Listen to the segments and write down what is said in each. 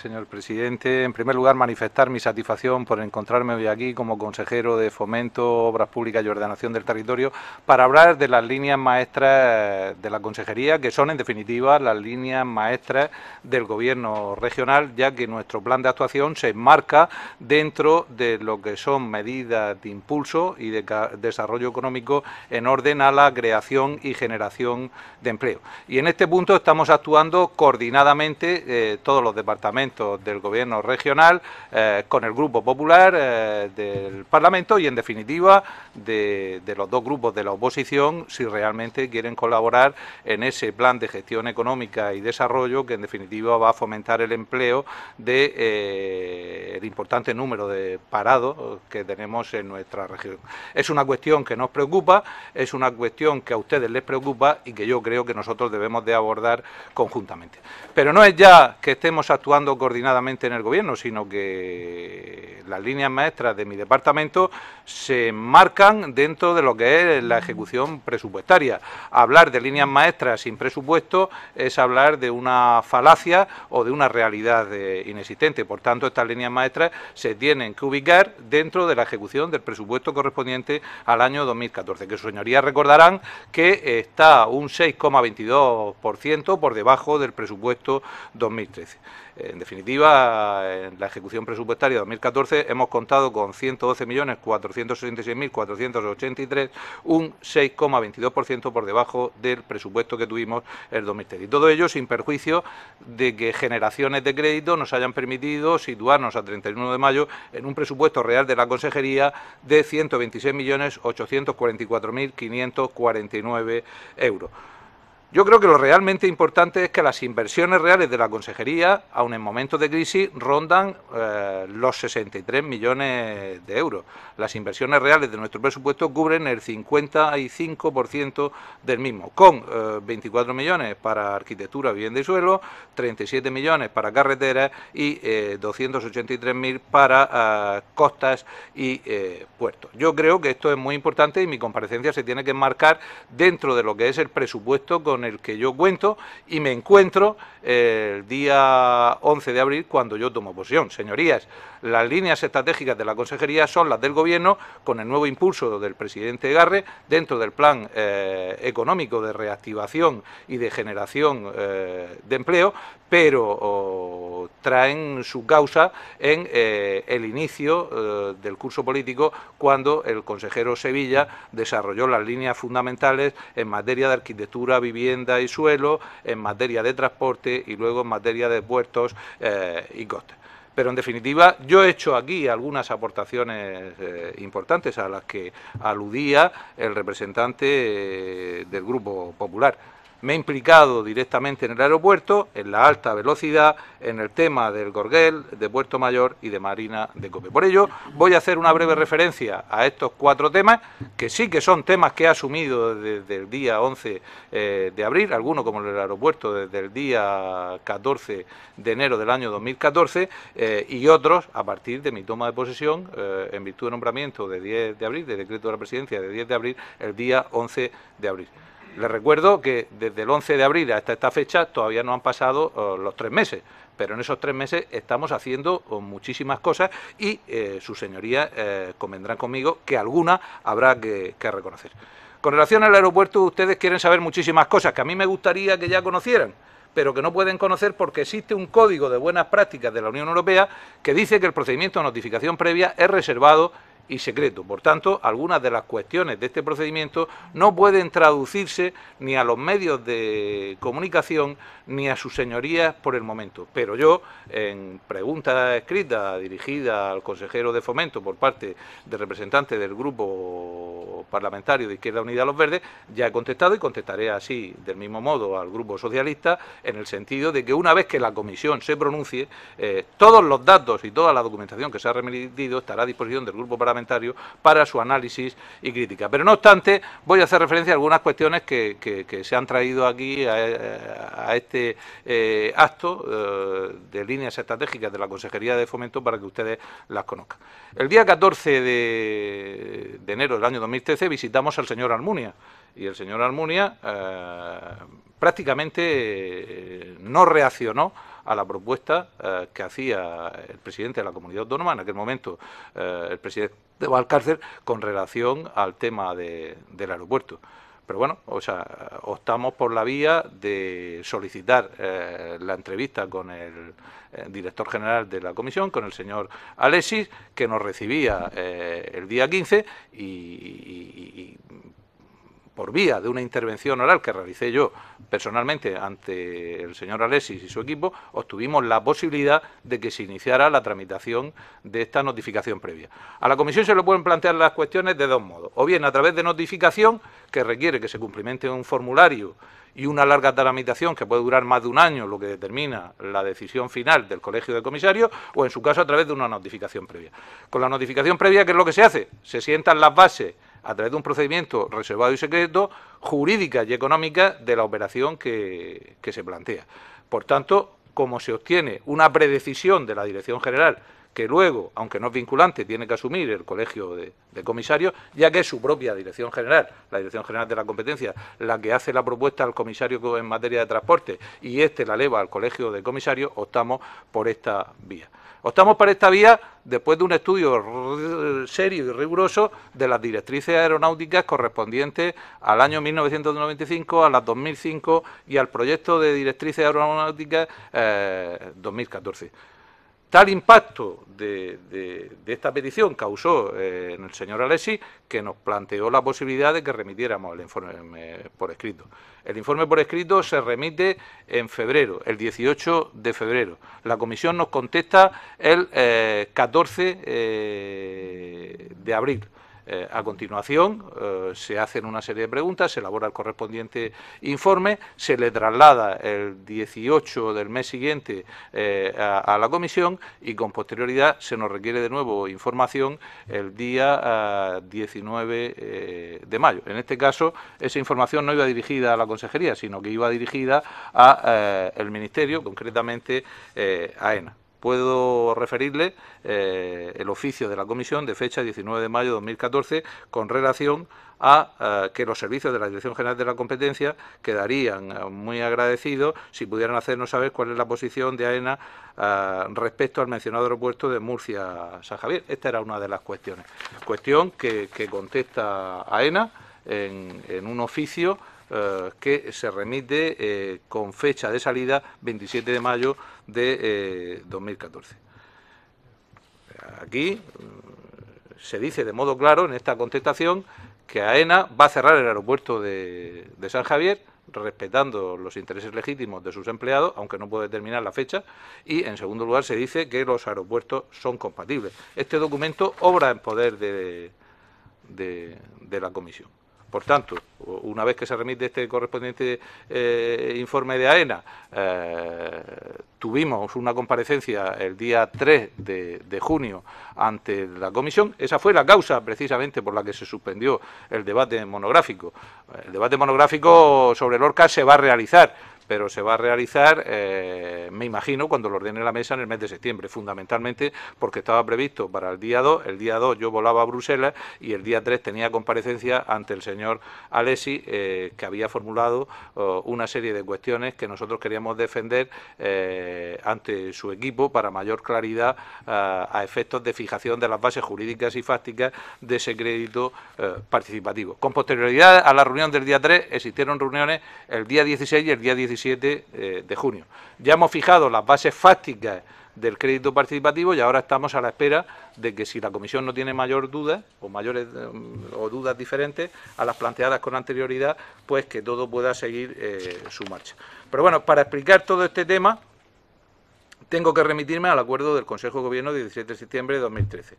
Señor presidente, en primer lugar manifestar mi satisfacción por encontrarme hoy aquí como consejero de Fomento, Obras Públicas y Ordenación del Territorio para hablar de las líneas maestras de la consejería, que son en definitiva las líneas maestras del gobierno regional, ya que nuestro plan de actuación se enmarca dentro de lo que son medidas de impulso y de desarrollo económico en orden a la creación y generación de empleo. Y en este punto estamos actuando coordinadamente eh, todos los departamentos del Gobierno regional, eh, con el Grupo Popular eh, del Parlamento y, en definitiva, de, los dos grupos de la oposición, si realmente quieren colaborar en ese plan de gestión económica y desarrollo que, en definitiva, va a fomentar el empleo de eh, importante número de parados que tenemos en nuestra región. Es una cuestión que nos preocupa, es una cuestión que a ustedes les preocupa y que yo creo que nosotros debemos de abordar conjuntamente. Pero no es ya que estemos actuando coordinadamente en el gobierno, sino que las líneas maestras de mi departamento se marcan dentro de lo que es la ejecución presupuestaria. Hablar de líneas maestras sin presupuesto es hablar de una falacia o de una realidad eh, inexistente. Por tanto, estas líneas maestras se tienen que ubicar dentro de la ejecución del presupuesto correspondiente al año 2014, que sus señorías recordarán que está un 6,22% por debajo del presupuesto 2013. En definitiva, en la ejecución presupuestaria de 2014 hemos contado con 112.466.483, un 6,22% por debajo del presupuesto que tuvimos en 2013. Y todo ello sin perjuicio de que generaciones de crédito nos hayan permitido situarnos a 31 de mayo en un presupuesto real de la Consejería de 126.844.549 euros. Yo creo que lo realmente importante es que las inversiones reales de la Consejería, aun en momentos de crisis, rondan eh, los 63 millones de euros. Las inversiones reales de nuestro presupuesto cubren el 55% del mismo, con 24 eh, millones para arquitectura, vivienda y suelo, 37 millones para carreteras y 283.000 eh, para costas y puertos. Yo creo que esto es muy importante y mi comparecencia se tiene que enmarcar dentro de lo que es el presupuesto con con el que yo cuento y me encuentro eh, el día 11 de abril cuando yo tomo posición, Señorías, las líneas estratégicas de la Consejería son las del Gobierno, con el nuevo impulso del presidente Garre, dentro del plan eh, económico de reactivación y de generación eh, de empleo, pero traen su causa en eh, el inicio del curso político cuando el consejero Sevilla desarrolló las líneas fundamentales en materia de arquitectura, vivienda y suelo, en materia de transporte y luego en materia de puertos y costes. Pero en definitiva, yo he hecho aquí algunas aportaciones eh, importantes a las que aludía el representante eh, del Grupo Popular me he implicado directamente en el aeropuerto, en la alta velocidad, en el tema del Gorgel, de Puerto Mayor y de Marina de Cope. Por ello, voy a hacer una breve referencia a estos cuatro temas, que sí que son temas que he asumido desde el día 11 eh, de abril, algunos como el aeropuerto desde el día 14 de enero del año 2014 eh, y otros a partir de mi toma de posesión eh, en virtud de nombramiento de 10 de abril, de decreto de la presidencia de 10 de abril, el día 11 de abril. Les recuerdo que desde el 11 de abril hasta esta fecha todavía no han pasado oh, los tres meses, pero en esos tres meses estamos haciendo oh, muchísimas cosas y eh, su sus señorías eh, convendrán conmigo que alguna habrá que, que reconocer. Con relación al aeropuerto, ustedes quieren saber muchísimas cosas que a mí me gustaría que ya conocieran pero que no pueden conocer porque existe un código de buenas prácticas de la Unión Europea que dice que el procedimiento de notificación previa es reservado y secreto. Por tanto, algunas de las cuestiones de este procedimiento no pueden traducirse ni a los medios de comunicación ni a sus señorías por el momento. Pero yo, en pregunta escrita dirigida al consejero de fomento por parte del representante del grupo parlamentario de Izquierda Unida los Verdes, ya he contestado y contestaré así, del mismo modo, al grupo socialista, en el sentido de que una vez que la comisión se pronuncie, eh, todos los datos y toda la documentación que se ha remitido estará a disposición del grupo parlamentario para su análisis y crítica. Pero no obstante, voy a hacer referencia a algunas cuestiones que, se han traído aquí a, eh, este eh, acto eh, de líneas estratégicas de la Consejería de Fomento para que ustedes las conozcan. El día 14 de, enero del año 2013 visitamos al señor Almunia y el señor Almunia prácticamente no reaccionó a la propuesta eh, que hacía el presidente de la comunidad autónoma, en aquel momento eh, el presidente de Valcárcel, con relación al tema del aeropuerto. Pero bueno, o sea, optamos por la vía de solicitar eh, la entrevista con el, director general de la comisión, con el señor Alexis, que nos recibía el día 15 y por vía de una intervención oral que realicé yo personalmente ante el señor Alexis y su equipo, obtuvimos la posibilidad de que se iniciara la tramitación de esta notificación previa. A la comisión se le pueden plantear las cuestiones de dos modos, o bien a través de notificación, que requiere que se cumplimente un formulario y una larga tramitación que puede durar más de un año, lo que determina la decisión final del Colegio de Comisarios, o en su caso a través de una notificación previa. Con la notificación previa, ¿qué es lo que se hace? Se sientan las bases a través de un procedimiento reservado y secreto, jurídica y económica de la operación que, que se plantea. Por tanto, como se obtiene una predecisión de la Dirección General que luego, aunque no es vinculante, tiene que asumir el colegio de, comisarios, ya que es su propia dirección general, la dirección general de la competencia, la que hace la propuesta al comisario en materia de transporte y este la eleva al colegio de comisarios, optamos por esta vía. Optamos por esta vía después de un estudio serio y riguroso de las directrices aeronáuticas correspondientes al año 1995, a las 2005 y al proyecto de directrices aeronáuticas 2014. Eh, Tal impacto de, esta petición causó eh, en el señor Alessi que nos planteó la posibilidad de que remitiéramos el informe eh, por escrito. El informe por escrito se remite en febrero, el 18 de febrero. La comisión nos contesta el 14 eh, de abril. Eh, a continuación, eh, se hacen una serie de preguntas, se elabora el correspondiente informe, se le traslada el 18 del mes siguiente eh, a, a, la comisión y con posterioridad se nos requiere de nuevo información el día 19 de mayo. En este caso, esa información no iba dirigida a la consejería, sino que iba dirigida al Ministerio, concretamente a ENA puedo referirle eh, el oficio de la Comisión de fecha 19 de mayo de 2014 con relación a eh, que los servicios de la Dirección General de la Competencia quedarían eh, muy agradecidos si pudieran hacernos saber cuál es la posición de AENA respecto al mencionado aeropuerto de Murcia-San Javier. Esta era una de las cuestiones. Cuestión que, contesta AENA en, en un oficio que se remite con fecha de salida 27 de mayo de 2014. Eh, Aquí mm, se dice de modo claro en esta contestación que AENA va a cerrar el aeropuerto de, San Javier respetando los intereses legítimos de sus empleados, aunque no puede determinar la fecha, y en segundo lugar se dice que los aeropuertos son compatibles. Este documento obra en poder de la Comisión. Por tanto, una vez que se remite este correspondiente eh, informe de AENA, eh, tuvimos una comparecencia el día 3 de, junio ante la comisión. Esa fue la causa precisamente por la que se suspendió el debate monográfico. El debate monográfico sobre ORCA se va a realizar pero se va a realizar, eh, me imagino, cuando lo ordene la mesa en el mes de septiembre, fundamentalmente porque estaba previsto para el día 2, el día 2 yo volaba a Bruselas y el día 3 tenía comparecencia ante el señor Alessi, eh, que había formulado oh, una serie de cuestiones que nosotros queríamos defender eh, ante su equipo para mayor claridad ah, a efectos de fijación de las bases jurídicas y fácticas de ese crédito participativo. Con posterioridad a la reunión del día 3 existieron reuniones el día 16 y el día 17 eh, de junio. Ya hemos fijado las bases fácticas del crédito participativo y ahora estamos a la espera de que si la comisión no tiene mayor duda o mayores mm, o dudas diferentes a las planteadas con anterioridad, pues que todo pueda seguir eh, su marcha. Pero bueno, para explicar todo este tema tengo que remitirme al acuerdo del Consejo de Gobierno de 17 de septiembre de 2013.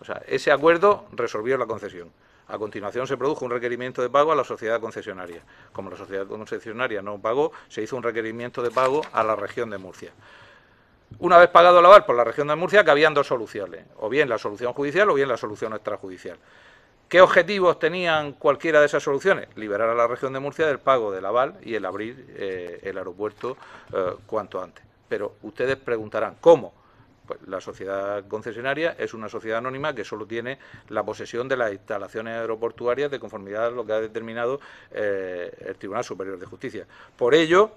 O sea, ese acuerdo resolvió la concesión. A continuación se produjo un requerimiento de pago a la sociedad concesionaria. Como la sociedad concesionaria no pagó, se hizo un requerimiento de pago a la región de Murcia. Una vez pagado el aval por la región de Murcia, que habían dos soluciones, o bien la solución judicial o bien la solución extrajudicial. ¿Qué objetivos tenían cualquiera de esas soluciones? Liberar a la región de Murcia del pago del aval y el abrir eh, el aeropuerto eh, cuanto antes. Pero ustedes preguntarán, ¿cómo? Pues la sociedad concesionaria es una sociedad anónima que solo tiene la posesión de las instalaciones aeroportuarias de conformidad a lo que ha determinado eh, el Tribunal Superior de Justicia. Por ello,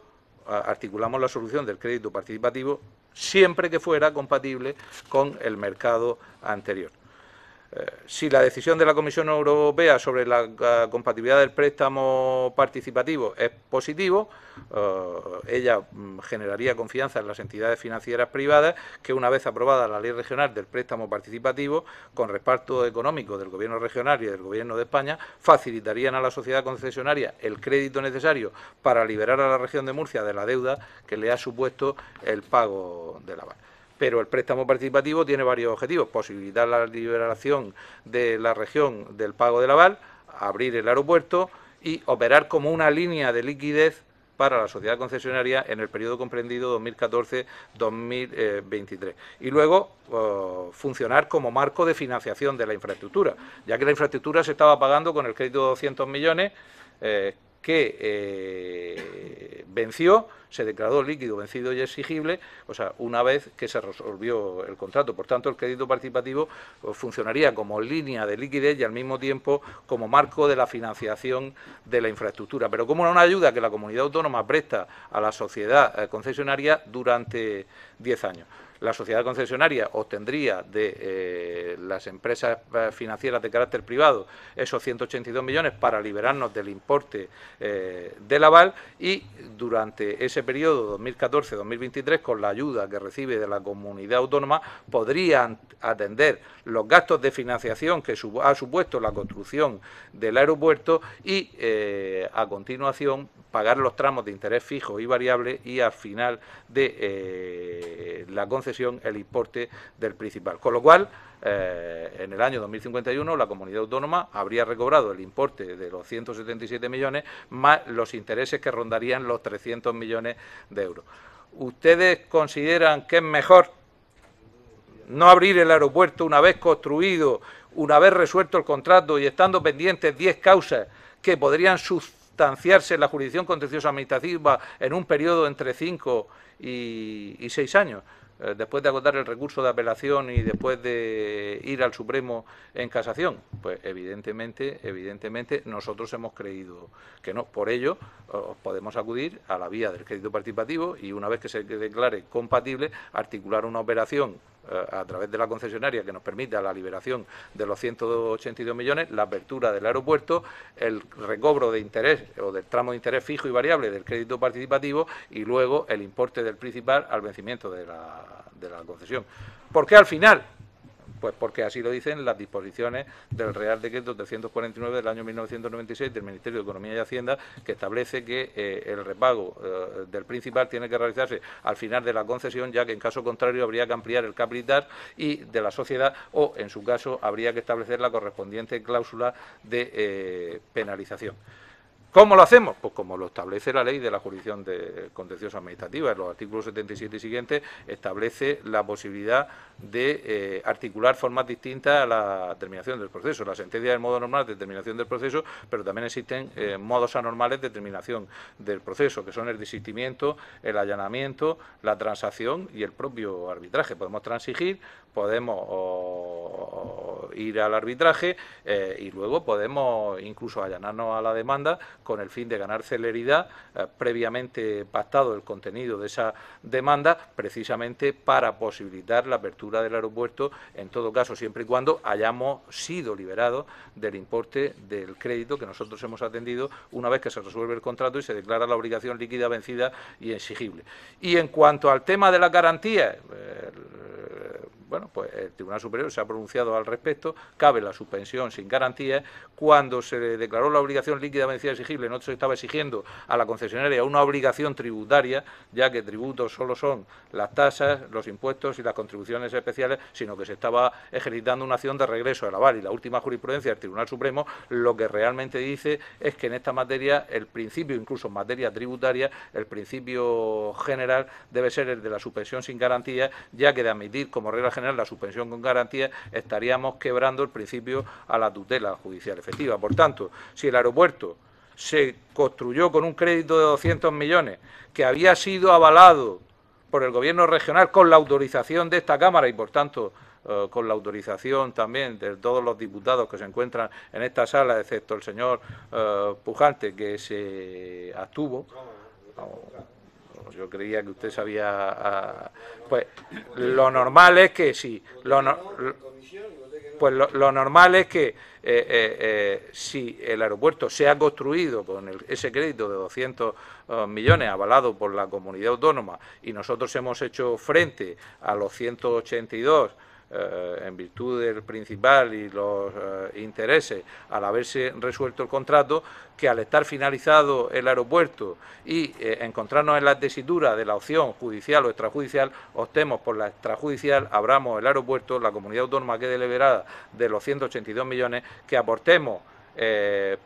articulamos la solución del crédito participativo siempre que fuera compatible con el mercado anterior. Eh, si la decisión de la Comisión Europea sobre la, compatibilidad del préstamo participativo es positivo, eh, ella mm, generaría confianza en las entidades financieras privadas que una vez aprobada la ley regional del préstamo participativo, con reparto económico del Gobierno regional y del Gobierno de España, facilitarían a la sociedad concesionaria el crédito necesario para liberar a la región de Murcia de la deuda que le ha supuesto el pago de la banca pero el préstamo participativo tiene varios objetivos. Posibilitar la liberación de la región del pago del aval, abrir el aeropuerto y operar como una línea de liquidez para la sociedad concesionaria en el periodo comprendido 2014-2023. Y luego oh, funcionar como marco de financiación de la infraestructura, ya que la infraestructura se estaba pagando con el crédito de 200 millones. Eh, que eh, venció, se declaró líquido, vencido y exigible, o sea, una vez que se resolvió el contrato. Por tanto, el crédito participativo pues, funcionaría como línea de liquidez y al mismo tiempo como marco de la financiación de la infraestructura. Pero como una ayuda que la comunidad autónoma presta a la sociedad eh, concesionaria durante 10 años la sociedad concesionaria obtendría de eh, las empresas eh, financieras de carácter privado esos 182 millones para liberarnos del importe eh, del aval y durante ese periodo 2014-2023, con la ayuda que recibe de la comunidad autónoma, podría atender los gastos de financiación que ha supuesto la construcción del aeropuerto y, a continuación, pagar los tramos de interés fijo y variable y, al final de la concesión, el importe del principal. Con lo cual, eh, en el año 2051 la comunidad autónoma habría recobrado el importe de los 177 millones más los intereses que rondarían los 300 millones de euros. ¿Ustedes consideran que es mejor no abrir el aeropuerto una vez construido, una vez resuelto el contrato y estando pendientes 10 causas que podrían sustanciarse en la jurisdicción contenciosa administrativa en un periodo entre 5 y 6 años? Eh, después de agotar el recurso de apelación y después de ir al Supremo en casación? Pues evidentemente, evidentemente nosotros hemos creído que no. Por ello, podemos acudir a la vía del crédito participativo y una vez que se declare compatible, articular una operación eh, a través de la concesionaria que nos permita la liberación de los 182 millones, la apertura del aeropuerto, el recobro de interés o del tramo de interés fijo y variable del crédito participativo y luego el importe del principal al vencimiento de la, de la concesión. Porque al final pues porque así lo dicen las disposiciones del Real Decreto 349 del año 1996 del Ministerio de Economía y Hacienda, que establece que eh, el repago eh, del principal tiene que realizarse al final de la concesión, ya que en caso contrario habría que ampliar el capital y de la sociedad o, en su caso, habría que establecer la correspondiente cláusula de eh, penalización. ¿Cómo lo hacemos? Pues como lo establece la ley de la jurisdicción de contencioso administrativa, en los artículos 77 y siguientes establece la posibilidad de eh, articular formas distintas a la terminación del proceso. La sentencia del modo normal de terminación del proceso, pero también existen eh, modos anormales de terminación del proceso, que son el desistimiento, el allanamiento, la transacción y el propio arbitraje. Podemos transigir, podemos ir al arbitraje eh, y luego podemos incluso allanarnos a la demanda con el fin de ganar celeridad, eh, previamente pactado el contenido de esa demanda, precisamente para posibilitar la apertura del aeropuerto, en todo caso, siempre y cuando hayamos sido liberados del importe del crédito que nosotros hemos atendido una vez que se resuelve el contrato y se declara la obligación líquida vencida y exigible. Y en cuanto al tema de la garantía, eh, bueno, pues el Tribunal Superior se ha pronunciado al respecto, cabe la suspensión sin garantía, cuando se declaró la obligación líquida vencida y no se estaba exigiendo a la concesionaria una obligación tributaria, ya que tributos solo son las tasas, los impuestos y las contribuciones especiales, sino que se estaba ejercitando una acción de regreso la aval. Y la última jurisprudencia del Tribunal Supremo lo que realmente dice es que en esta materia el principio, incluso en materia tributaria, el principio general debe ser el de la suspensión sin garantía, ya que de admitir como regla general la suspensión con garantía estaríamos quebrando el principio a la tutela judicial efectiva. Por tanto, si el aeropuerto se construyó con un crédito de 200 millones que había sido avalado por el Gobierno regional con la autorización de esta Cámara y, por tanto, eh, con la autorización también de todos los diputados que se encuentran en esta sala, excepto el señor eh, Pujante, que se abstuvo. yo creía que usted sabía... Ah, pues lo normal es que sí pues lo, normal es que eh, eh, eh, si el aeropuerto se ha construido con ese crédito de 200 millones avalado por la comunidad autónoma y nosotros hemos hecho frente a los 182 eh, en virtud del principal y los eh, intereses al haberse resuelto el contrato, que al estar finalizado el aeropuerto y eh, encontrarnos en la tesitura de la opción judicial o extrajudicial, optemos por la extrajudicial, abramos el aeropuerto, la comunidad autónoma quede liberada de los 182 millones, que aportemos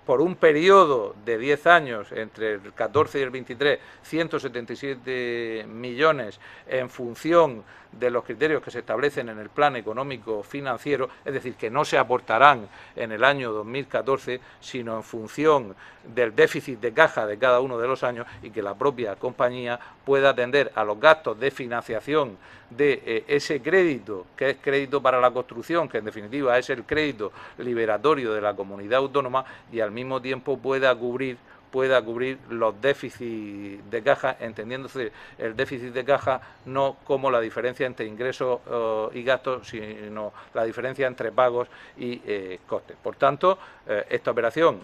por un periodo de 10 años, entre el 14 y el 23, 177 millones en función de los criterios que se establecen en el plan económico financiero, es decir, que no se aportarán en el año 2014, sino en función del déficit de caja de cada uno de los años y que la propia compañía pueda atender a los gastos de financiación de eh, ese crédito, que es crédito para la construcción, que en definitiva es el crédito liberatorio de la comunidad autónoma y al mismo tiempo pueda cubrir pueda cubrir los déficits de caja, entendiéndose el déficit de caja no como la diferencia entre ingresos eh, y gastos, sino la diferencia entre pagos y eh, costes. Por tanto, eh, esta operación,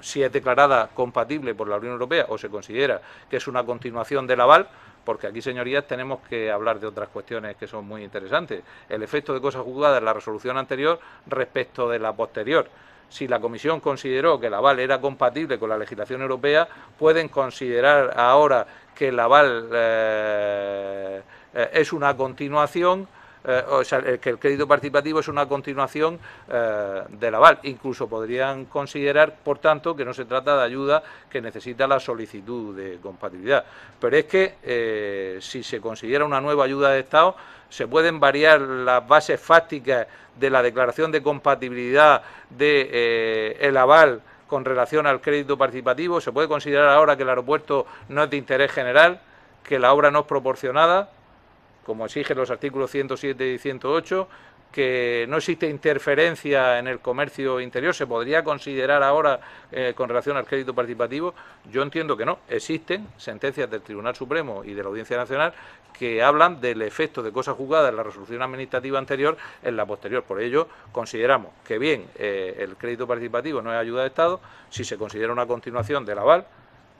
si es declarada compatible por la Unión Europea o se considera que es una continuación del aval, porque aquí, señorías, tenemos que hablar de otras cuestiones que son muy interesantes. El efecto de cosas jugadas en la resolución anterior respecto de la posterior si la Comisión consideró que el aval era compatible con la legislación europea, pueden considerar ahora que el aval eh, eh, es una continuación eh, o sea, que el crédito participativo es una continuación eh, del aval. Incluso podrían considerar, por tanto, que no se trata de ayuda que necesita la solicitud de compatibilidad. Pero es que eh, si se considera una nueva ayuda de Estado, se pueden variar las bases fácticas de la declaración de compatibilidad del de, el aval con relación al crédito participativo, se puede considerar ahora que el aeropuerto no es de interés general, que la obra no es proporcionada, como exigen los artículos 107 y 108, que no existe interferencia en el comercio interior, se podría considerar ahora eh, con relación al crédito participativo, yo entiendo que no. Existen sentencias del Tribunal Supremo y de la Audiencia Nacional que hablan del efecto de cosas juzgadas en la resolución administrativa anterior en la posterior. Por ello, consideramos que bien eh, el crédito participativo no es ayuda de Estado, si se considera una continuación del aval,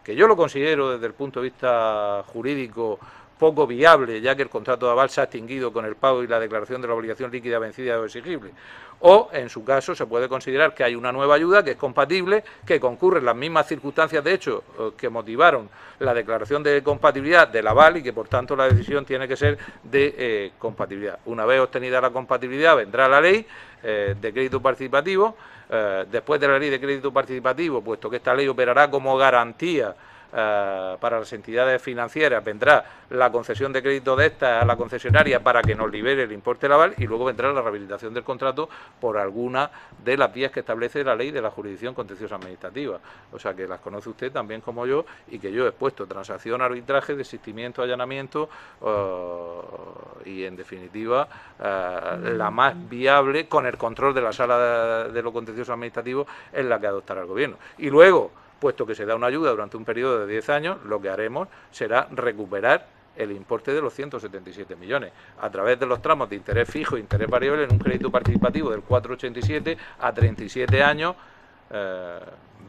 que yo lo considero desde el punto de vista jurídico poco viable, ya que el contrato de aval se ha extinguido con el pago y la declaración de la obligación líquida vencida o exigible. O, en su caso, se puede considerar que hay una nueva ayuda que es compatible, que en las mismas circunstancias, de hecho, eh, que motivaron la declaración de compatibilidad del aval y que, por tanto, la decisión tiene que ser de eh, compatibilidad. Una vez obtenida la compatibilidad, vendrá la ley eh, de crédito participativo. después de la ley de crédito participativo, puesto que esta ley operará como garantía eh, para las entidades financieras vendrá la concesión de crédito de esta a la concesionaria para que nos libere el importe laval y luego vendrá la rehabilitación del contrato por alguna de las vías que establece la ley de la jurisdicción contenciosa administrativa. O sea que las conoce usted también como yo y que yo he expuesto transacción, arbitraje, desistimiento, allanamiento eh, y en definitiva eh, la más viable con el control de la sala de, los lo contencioso administrativo es la que adoptará el gobierno. Y luego, puesto que se da una ayuda durante un periodo de 10 años, lo que haremos será recuperar el importe de los 177 millones, a través de los tramos de interés fijo e interés variable en un crédito participativo del 4,87 a 37 años. Eh,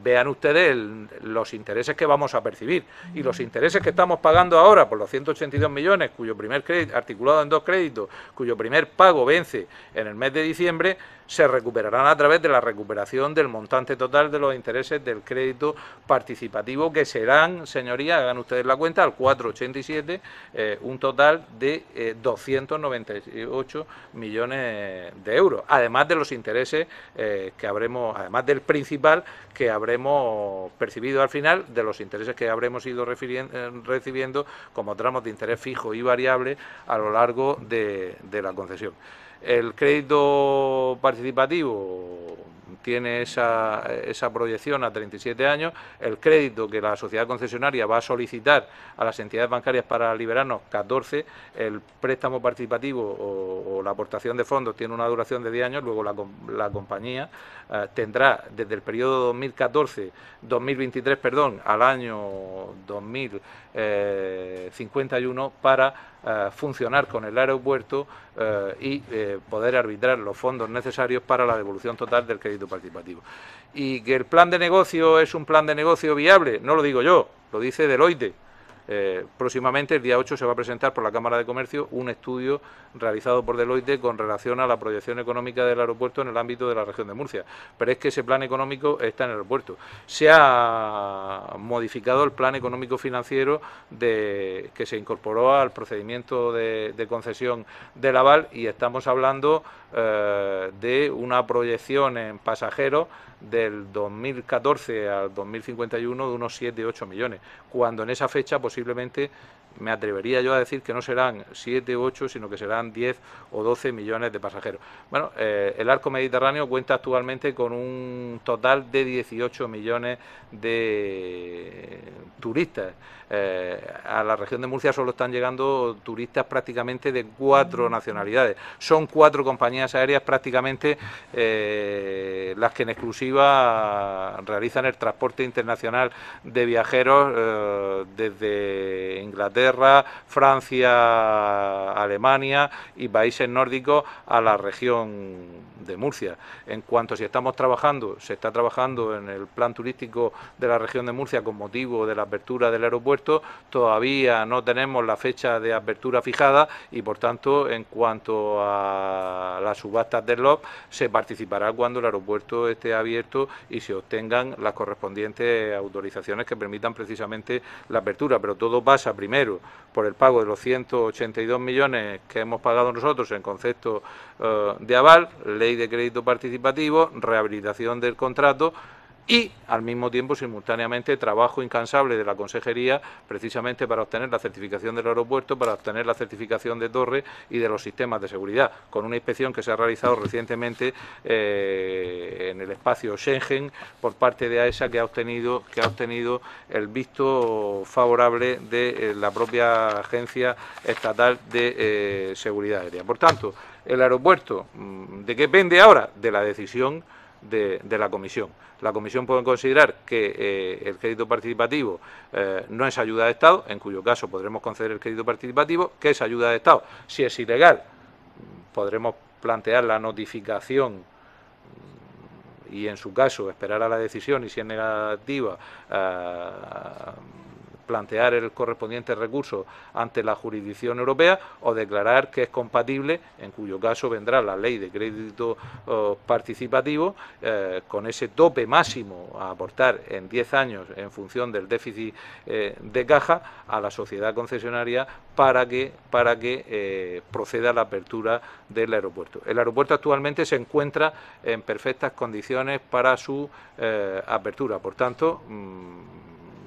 vean ustedes los intereses que vamos a percibir. Y los intereses que estamos pagando ahora por los 182 millones, cuyo primer crédito, articulado en dos créditos, cuyo primer pago vence en el mes de diciembre, se recuperarán a través de la recuperación del montante total de los intereses del crédito participativo, que serán, señorías, hagan ustedes la cuenta, al 487, eh, un total de 298 eh, millones de euros, además de los intereses eh, que habremos, además del principal que habremos hemos percibido al final de los intereses que habremos ido eh, recibiendo como tramos de interés fijo y variable a lo largo de, de la concesión. El crédito participativo tiene esa, proyección a 37 años, el crédito que la sociedad concesionaria va a solicitar a las entidades bancarias para liberarnos 14, el préstamo participativo o, la aportación de fondos tiene una duración de 10 años, luego la, compañía eh, tendrá desde el periodo 2014-2023, perdón, al año 2051 eh, para eh, funcionar con el aeropuerto y poder arbitrar los fondos necesarios para la devolución total del crédito participativo. ¿Y que el plan de negocio es un plan de negocio viable? No lo digo yo, lo dice Deloitte. Eh, próximamente, el día 8, se va a presentar por la Cámara de Comercio un estudio realizado por Deloitte con relación a la proyección económica del aeropuerto en el ámbito de la región de Murcia. Pero es que ese plan económico está en el aeropuerto. Se ha modificado el plan económico financiero que se incorporó al procedimiento de, de concesión del aval y estamos hablando eh, de una proyección en pasajeros del 2014 al 2051 de unos 7-8 millones, cuando en esa fecha posible posiblemente me atrevería yo a decir que no serán 7 u 8, sino que serán 10 o 12 millones de pasajeros. Bueno, eh, el arco mediterráneo cuenta actualmente con un total de 18 millones de turistas. Eh, a la región de Murcia solo están llegando turistas prácticamente de cuatro nacionalidades. Son cuatro compañías aéreas prácticamente eh, las que en exclusiva realizan el transporte internacional de viajeros desde Inglaterra Francia, Alemania y países nórdicos a la región de Murcia. En cuanto si estamos trabajando, se está trabajando en el plan turístico de la región de Murcia con motivo de la apertura del aeropuerto, todavía no tenemos la fecha de apertura fijada y por tanto en cuanto a las subastas del LOP, se participará cuando el aeropuerto esté abierto y se obtengan las correspondientes autorizaciones que permitan precisamente la apertura, pero todo pasa primero por el pago de los 182 millones que hemos pagado nosotros en concepto eh, de aval, ley de crédito participativo, rehabilitación del contrato y al mismo tiempo simultáneamente trabajo incansable de la consejería precisamente para obtener la certificación del aeropuerto, para obtener la certificación de torre y de los sistemas de seguridad, con una inspección que se ha realizado recientemente eh, en el espacio Schengen por parte de AESA e que ha obtenido, que ha obtenido el visto favorable de eh, la propia Agencia Estatal de eh, Seguridad Aérea. Por tanto, el aeropuerto, mm, ¿de qué depende ahora? De la decisión de, la comisión. La comisión puede considerar que eh, el crédito participativo eh, no es ayuda de Estado, en cuyo caso podremos conceder el crédito participativo, que es ayuda de Estado. Si es ilegal, podremos plantear la notificación y en su caso esperar a la decisión y si es negativa eh, plantear el correspondiente recurso ante la jurisdicción europea o declarar que es compatible, en cuyo caso vendrá la ley de crédito oh, participativo, eh, con ese tope máximo a aportar en 10 años en función del déficit eh, de caja a la sociedad concesionaria para que, para que eh, proceda la apertura del aeropuerto. El aeropuerto actualmente se encuentra en perfectas condiciones para su apertura, por tanto, mm,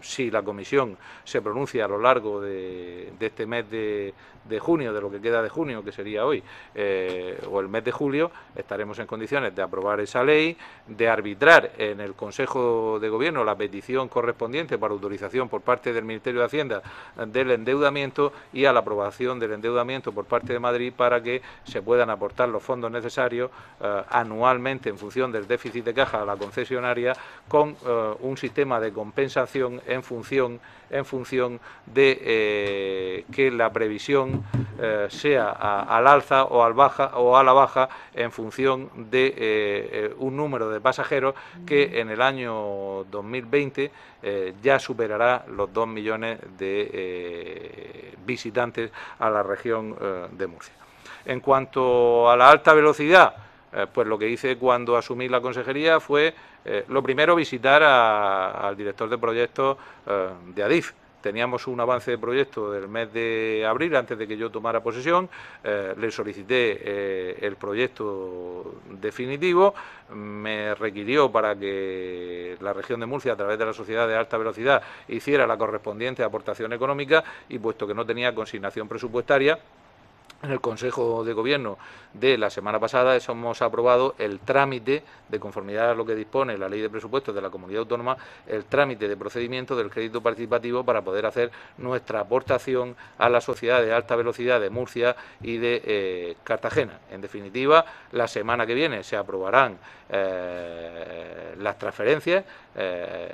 si la comisión se pronuncia a lo largo de, este mes de, junio, de lo que queda de junio, que sería hoy, eh, o el mes de julio, estaremos en condiciones de aprobar esa ley, de arbitrar en el Consejo de Gobierno la petición correspondiente para autorización por parte del Ministerio de Hacienda del endeudamiento y a la aprobación del endeudamiento por parte de Madrid para que se puedan aportar los fondos necesarios eh, anualmente en función del déficit de caja a la concesionaria con eh, un sistema de compensación en función, en función de eh, que la previsión eh, sea al alza o, al baja, a la baja en función de eh, un número de pasajeros que en el año 2020 ya superará los 2 millones de visitantes a la región de Murcia. En cuanto a la alta velocidad, pues lo que hice cuando asumí la consejería fue eh, lo primero, visitar al director de proyectos eh, de ADIF. Teníamos un avance de proyecto del mes de abril, antes de que yo tomara posesión. Eh, le solicité el proyecto definitivo. Me requirió para que la región de Murcia, a través de la sociedad de alta velocidad, hiciera la correspondiente aportación económica y, puesto que no tenía consignación presupuestaria, en el Consejo de Gobierno de la semana pasada hemos aprobado el trámite, de conformidad a lo que dispone la Ley de Presupuestos de la Comunidad Autónoma, el trámite de procedimiento del crédito participativo para poder hacer nuestra aportación a la sociedad de alta velocidad de Murcia y de eh, Cartagena. En definitiva, la semana que viene se aprobarán eh, las transferencias eh,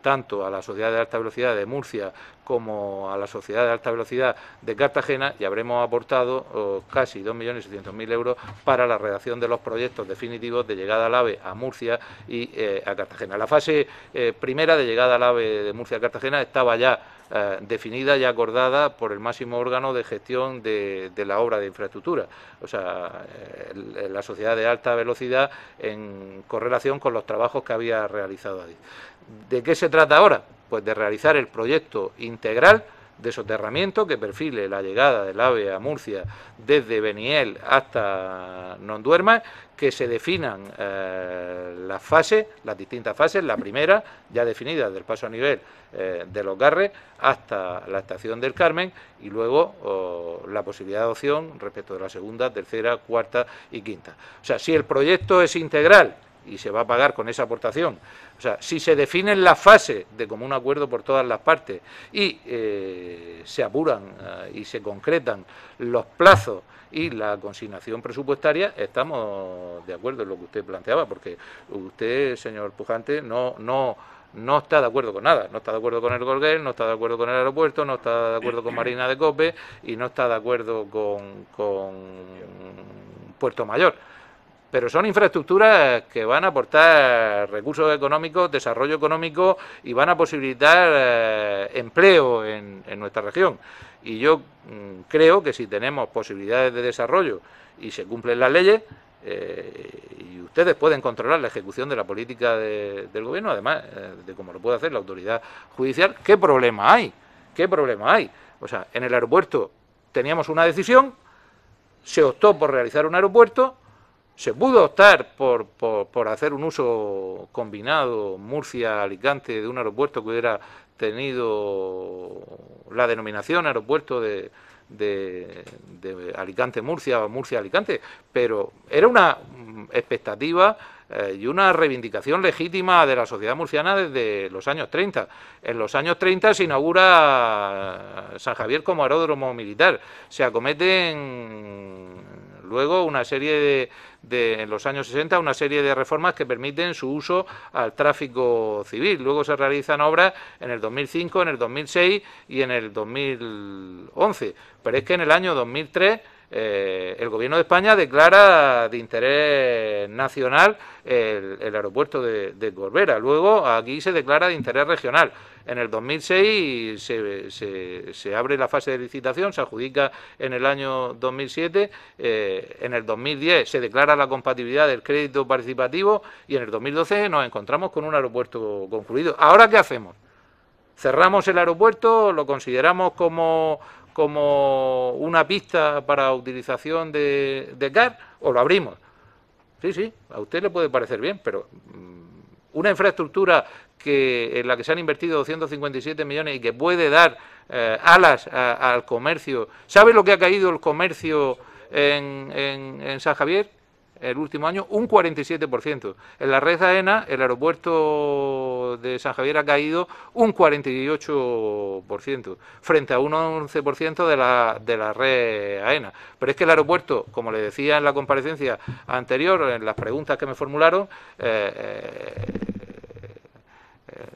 tanto a la Sociedad de Alta Velocidad de Murcia como a la Sociedad de Alta Velocidad de Cartagena y habremos aportado oh, casi 2.600.000 euros para la redacción de los proyectos definitivos de llegada al AVE a Murcia y eh, a Cartagena. La fase primera de llegada al AVE de Murcia a Cartagena estaba ya eh, definida y acordada por el máximo órgano de gestión de, la obra de infraestructura, o sea, la sociedad de alta velocidad en correlación con los trabajos que había realizado allí. ¿De qué se trata ahora? Pues de realizar el proyecto integral de soterramiento que perfile la llegada del AVE a Murcia desde Beniel hasta Nonduerma, que se definan eh, las fases, las distintas fases, la primera ya definida del paso a nivel eh, de los Garres hasta la estación del Carmen y luego la posibilidad de opción respecto de la segunda, tercera, cuarta y quinta. O sea, si el proyecto es integral, y se va a pagar con esa aportación. O sea, si se definen las fases de un acuerdo por todas las partes y eh, se apuran eh, y se concretan los plazos y la consignación presupuestaria, estamos de acuerdo en lo que usted planteaba, porque usted, señor Pujante, no, no, no está de acuerdo con nada. No está de acuerdo con el Golguer, no está de acuerdo con el aeropuerto, no está de acuerdo con Marina de Cope y no está de acuerdo con, con Puerto Mayor pero son infraestructuras que van a aportar recursos económicos, desarrollo económico y van a posibilitar eh, empleo en, nuestra región. Y yo mm, creo que si tenemos posibilidades de desarrollo y se cumplen las leyes, eh, y ustedes pueden controlar la ejecución de la política del gobierno, además eh, de cómo lo puede hacer la autoridad judicial, ¿qué problema hay? ¿Qué problema hay? O sea, en el aeropuerto teníamos una decisión, se optó por realizar un aeropuerto, se pudo optar por, por, hacer un uso combinado Murcia-Alicante de un aeropuerto que hubiera tenido la denominación aeropuerto de, de, Alicante-Murcia o Murcia-Alicante, pero era una mm, expectativa eh, y una reivindicación legítima de la sociedad murciana desde los años 30. En los años 30 se inaugura eh, San Javier como aeródromo militar, se acometen Luego, una serie de, de, en los años 60, una serie de reformas que permiten su uso al tráfico civil. Luego se realizan obras en el 2005, en el 2006 y en el 2011. Pero es que en el año 2003 eh, el Gobierno de España declara de interés nacional el, aeropuerto de, Corbera. Luego aquí se declara de interés regional. En el 2006 se, abre la fase de licitación, se adjudica en el año 2007. Eh, en el 2010 se declara la compatibilidad del crédito participativo y en el 2012 nos encontramos con un aeropuerto concluido. ¿Ahora qué hacemos? cerramos el aeropuerto, lo consideramos como como una pista para utilización de, CAR o lo abrimos. Sí, sí, a usted le puede parecer bien, pero mm, una infraestructura que, en la que se han invertido 257 millones y que puede dar eh, alas al comercio. ¿Sabe lo que ha caído el comercio en San Javier? el último año un 47%. En la red AENA, el aeropuerto de San Javier ha caído un 48%, frente a un 11% de la, de la red AENA. Pero es que el aeropuerto, como le decía en la comparecencia anterior, en las preguntas que me formularon, eh, eh, eh,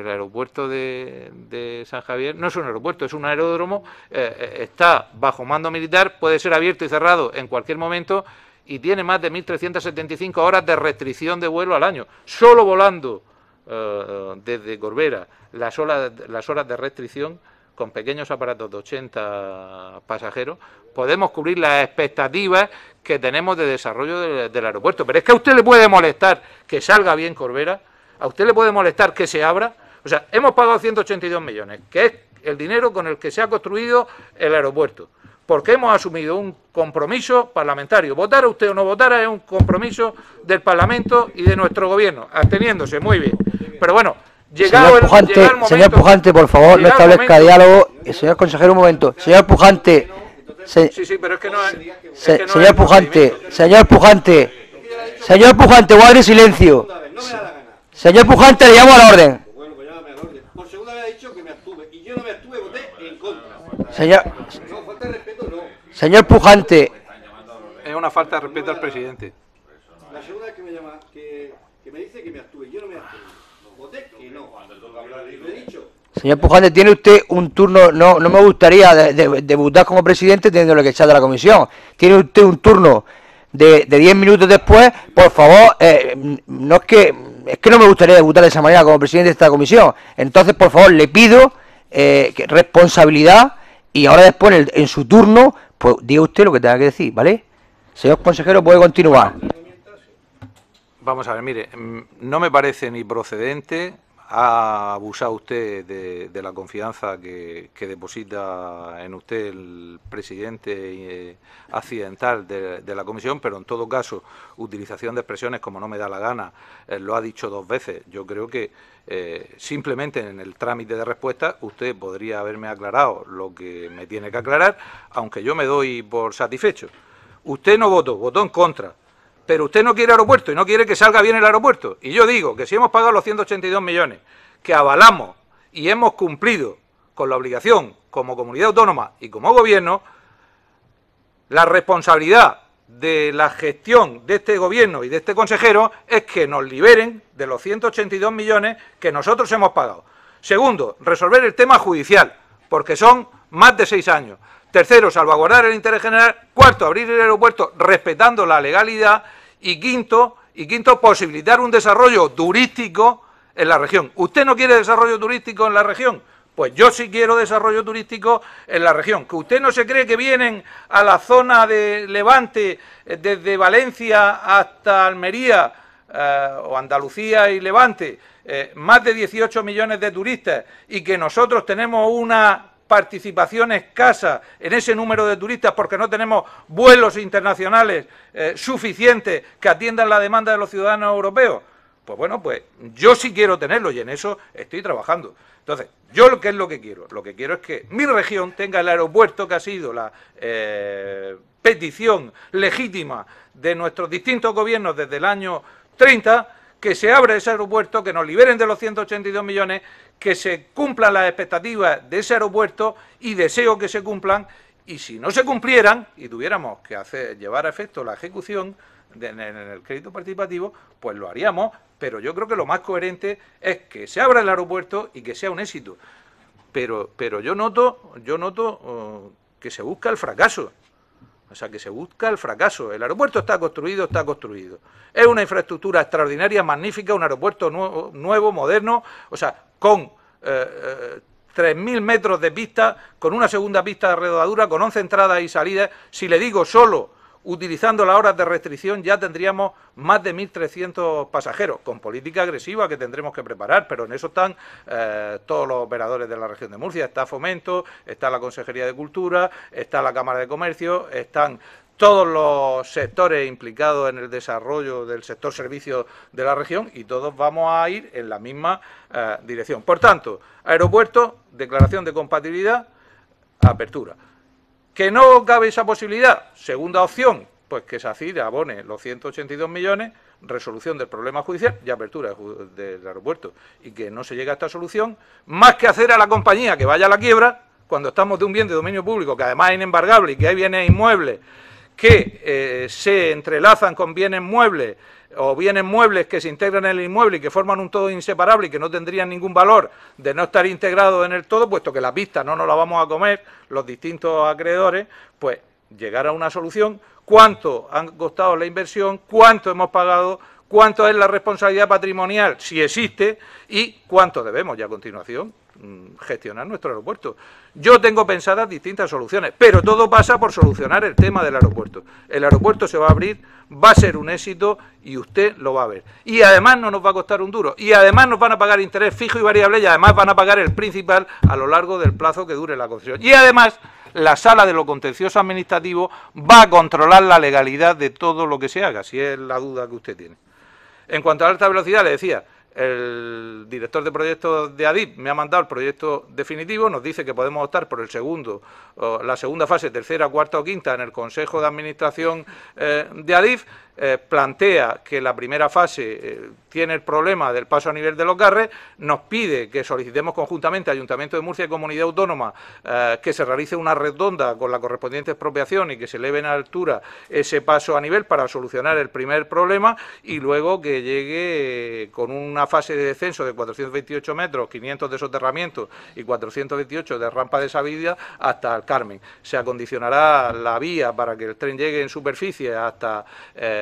el aeropuerto de, San Javier no es un aeropuerto, es un aeródromo, está bajo mando militar, puede ser abierto y cerrado en cualquier momento, y tiene más de 1.375 horas de restricción de vuelo al año, solo volando eh, desde Corbera las horas, las horas de restricción con pequeños aparatos de 80 pasajeros, podemos cubrir las expectativas que tenemos de desarrollo del, aeropuerto. Pero es que a usted le puede molestar que salga bien Corbera, a usted le puede molestar que se abra. O sea, hemos pagado 182 millones, que es el dinero con el que se ha construido el aeropuerto porque hemos asumido un compromiso parlamentario. Votara usted o no votara es un compromiso del Parlamento y de nuestro Gobierno, absteniéndose, muy bien. Pero bueno, llegado señor el, Pujante, Señor Pujante, por favor, no establezca diálogo. Eh, señor consejero, un momento. Señor Pujante... sí, sí, pero es que no, señor, Pujante, señor Pujante, señor Pujante, guarde silencio. Señor Pujante, le llamo a la orden. Pues por segunda vez dicho que me y yo no me voté en contra. Señor... Señor Pujante. Es una falta de respeto al presidente. La segunda que me llama, que, me dice que me actúe, yo no me actúe. Voté que no. dicho. Señor Pujante, tiene usted un turno, no, no me gustaría de, debutar como presidente teniendo lo que echar de la comisión. Tiene usted un turno de 10 minutos después, por favor, eh, no es que, es que no me gustaría debutar de esa manera como presidente de esta comisión. Entonces, por favor, le pido eh, responsabilidad y ahora después en, en su turno pues diga usted lo que tenga que decir, ¿vale? Señor consejero, puede continuar. Vamos a ver, mire, mm, no me parece ni procedente ha abusado usted de, la confianza que, deposita en usted el presidente eh, accidental de, la comisión, pero en todo caso, utilización de expresiones como no me da la gana, eh, lo ha dicho dos veces. Yo creo que eh, simplemente en el trámite de respuesta usted podría haberme aclarado lo que me tiene que aclarar, aunque yo me doy por satisfecho. Usted no votó, votó en contra pero usted no quiere aeropuerto y no quiere que salga bien el aeropuerto. Y yo digo que si hemos pagado los 182 millones, que avalamos y hemos cumplido con la obligación como comunidad autónoma y como gobierno, la responsabilidad de la gestión de este gobierno y de este consejero es que nos liberen de los 182 millones que nosotros hemos pagado. Segundo, resolver el tema judicial, porque son más de seis años. Tercero, salvaguardar el interés general. Cuarto, abrir el aeropuerto respetando la legalidad. Y quinto, y quinto, posibilitar un desarrollo turístico en la región. ¿Usted no quiere desarrollo turístico en la región? Pues yo sí quiero desarrollo turístico en la región. Que usted no se cree que vienen a la zona de Levante, eh, desde Valencia hasta Almería, eh, o Andalucía y Levante, eh, más de 18 millones de turistas, y que nosotros tenemos una participación escasa en ese número de turistas porque no tenemos vuelos internacionales eh, suficientes que atiendan la demanda de los ciudadanos europeos? Pues bueno, pues yo sí quiero tenerlo y en eso estoy trabajando. Entonces, yo lo que es lo que quiero, lo que quiero es que mi región tenga el aeropuerto que ha sido la eh, petición legítima de nuestros distintos gobiernos desde el año 30, que se abra ese aeropuerto, que nos liberen de los 182 millones, que se cumplan las expectativas de ese aeropuerto y deseo que se cumplan. Y si no se cumplieran y tuviéramos que hacer, llevar a efecto la ejecución en el crédito participativo, pues lo haríamos. Pero yo creo que lo más coherente es que se abra el aeropuerto y que sea un éxito. Pero, pero yo noto, yo noto oh, que se busca el fracaso. O sea que se busca el fracaso. El aeropuerto está construido, está construido. Es una infraestructura extraordinaria, magnífica, un aeropuerto nuevo, moderno, o sea, con 3.000 eh, eh, metros de pista, con una segunda pista de redadura, con 11 entradas y salidas. Si le digo solo utilizando las horas de restricción ya tendríamos más de 1.300 pasajeros, con política agresiva que tendremos que preparar, pero en eso están eh, todos los operadores de la región de Murcia, está Fomento, está la Consejería de Cultura, está la Cámara de Comercio, están todos los sectores implicados en el desarrollo del sector servicios de la región y todos vamos a ir en la misma eh, dirección. Por tanto, aeropuerto, declaración de compatibilidad, apertura. ¿Que no cabe esa posibilidad? Segunda opción, pues que SACIR abone los 182 millones, resolución del problema judicial y apertura del aeropuerto. Y que no se llegue a esta solución, más que hacer a la compañía que vaya a la quiebra, cuando estamos de un bien de dominio público, que además es inembargable y que hay bienes inmuebles que eh, se entrelazan con bienes muebles o en muebles que se integran en el inmueble y que forman un todo inseparable y que no tendrían ningún valor de no estar integrado en el todo, puesto que la pista no nos la vamos a comer los distintos acreedores, pues llegar a una solución, cuánto han costado la inversión, cuánto hemos pagado, cuánto es la responsabilidad patrimonial, si existe, y cuánto debemos ya a continuación. Mm, gestionar nuestro aeropuerto. Yo tengo pensadas distintas soluciones, pero todo pasa por solucionar el tema del aeropuerto. El aeropuerto se va a abrir, va a ser un éxito y usted lo va a ver. Y además no nos va a costar un duro. Y además nos van a pagar interés fijo y variable y además van a pagar el principal a lo largo del plazo que dure la concesión. Y además la sala de lo contencioso administrativo va a controlar la legalidad de todo lo que se haga, si es la duda que usted tiene. En cuanto a la alta velocidad, le decía, el director de proyectos de ADIF me ha mandado el proyecto definitivo, nos dice que podemos optar por el segundo, la segunda fase, tercera, cuarta o quinta en el Consejo de Administración eh, de ADIF eh, plantea que la primera fase eh, tiene el problema del paso a nivel de los garres, nos pide que solicitemos conjuntamente Ayuntamiento de Murcia y Comunidad Autónoma eh, que se realice una redonda con la correspondiente expropiación y que se eleve en altura ese paso a nivel para solucionar el primer problema y luego que llegue con una fase de descenso de 428 metros, 500 de soterramiento y 428 de rampa de sabiduría... hasta el Carmen. Se acondicionará la vía para que el tren llegue en superficie hasta...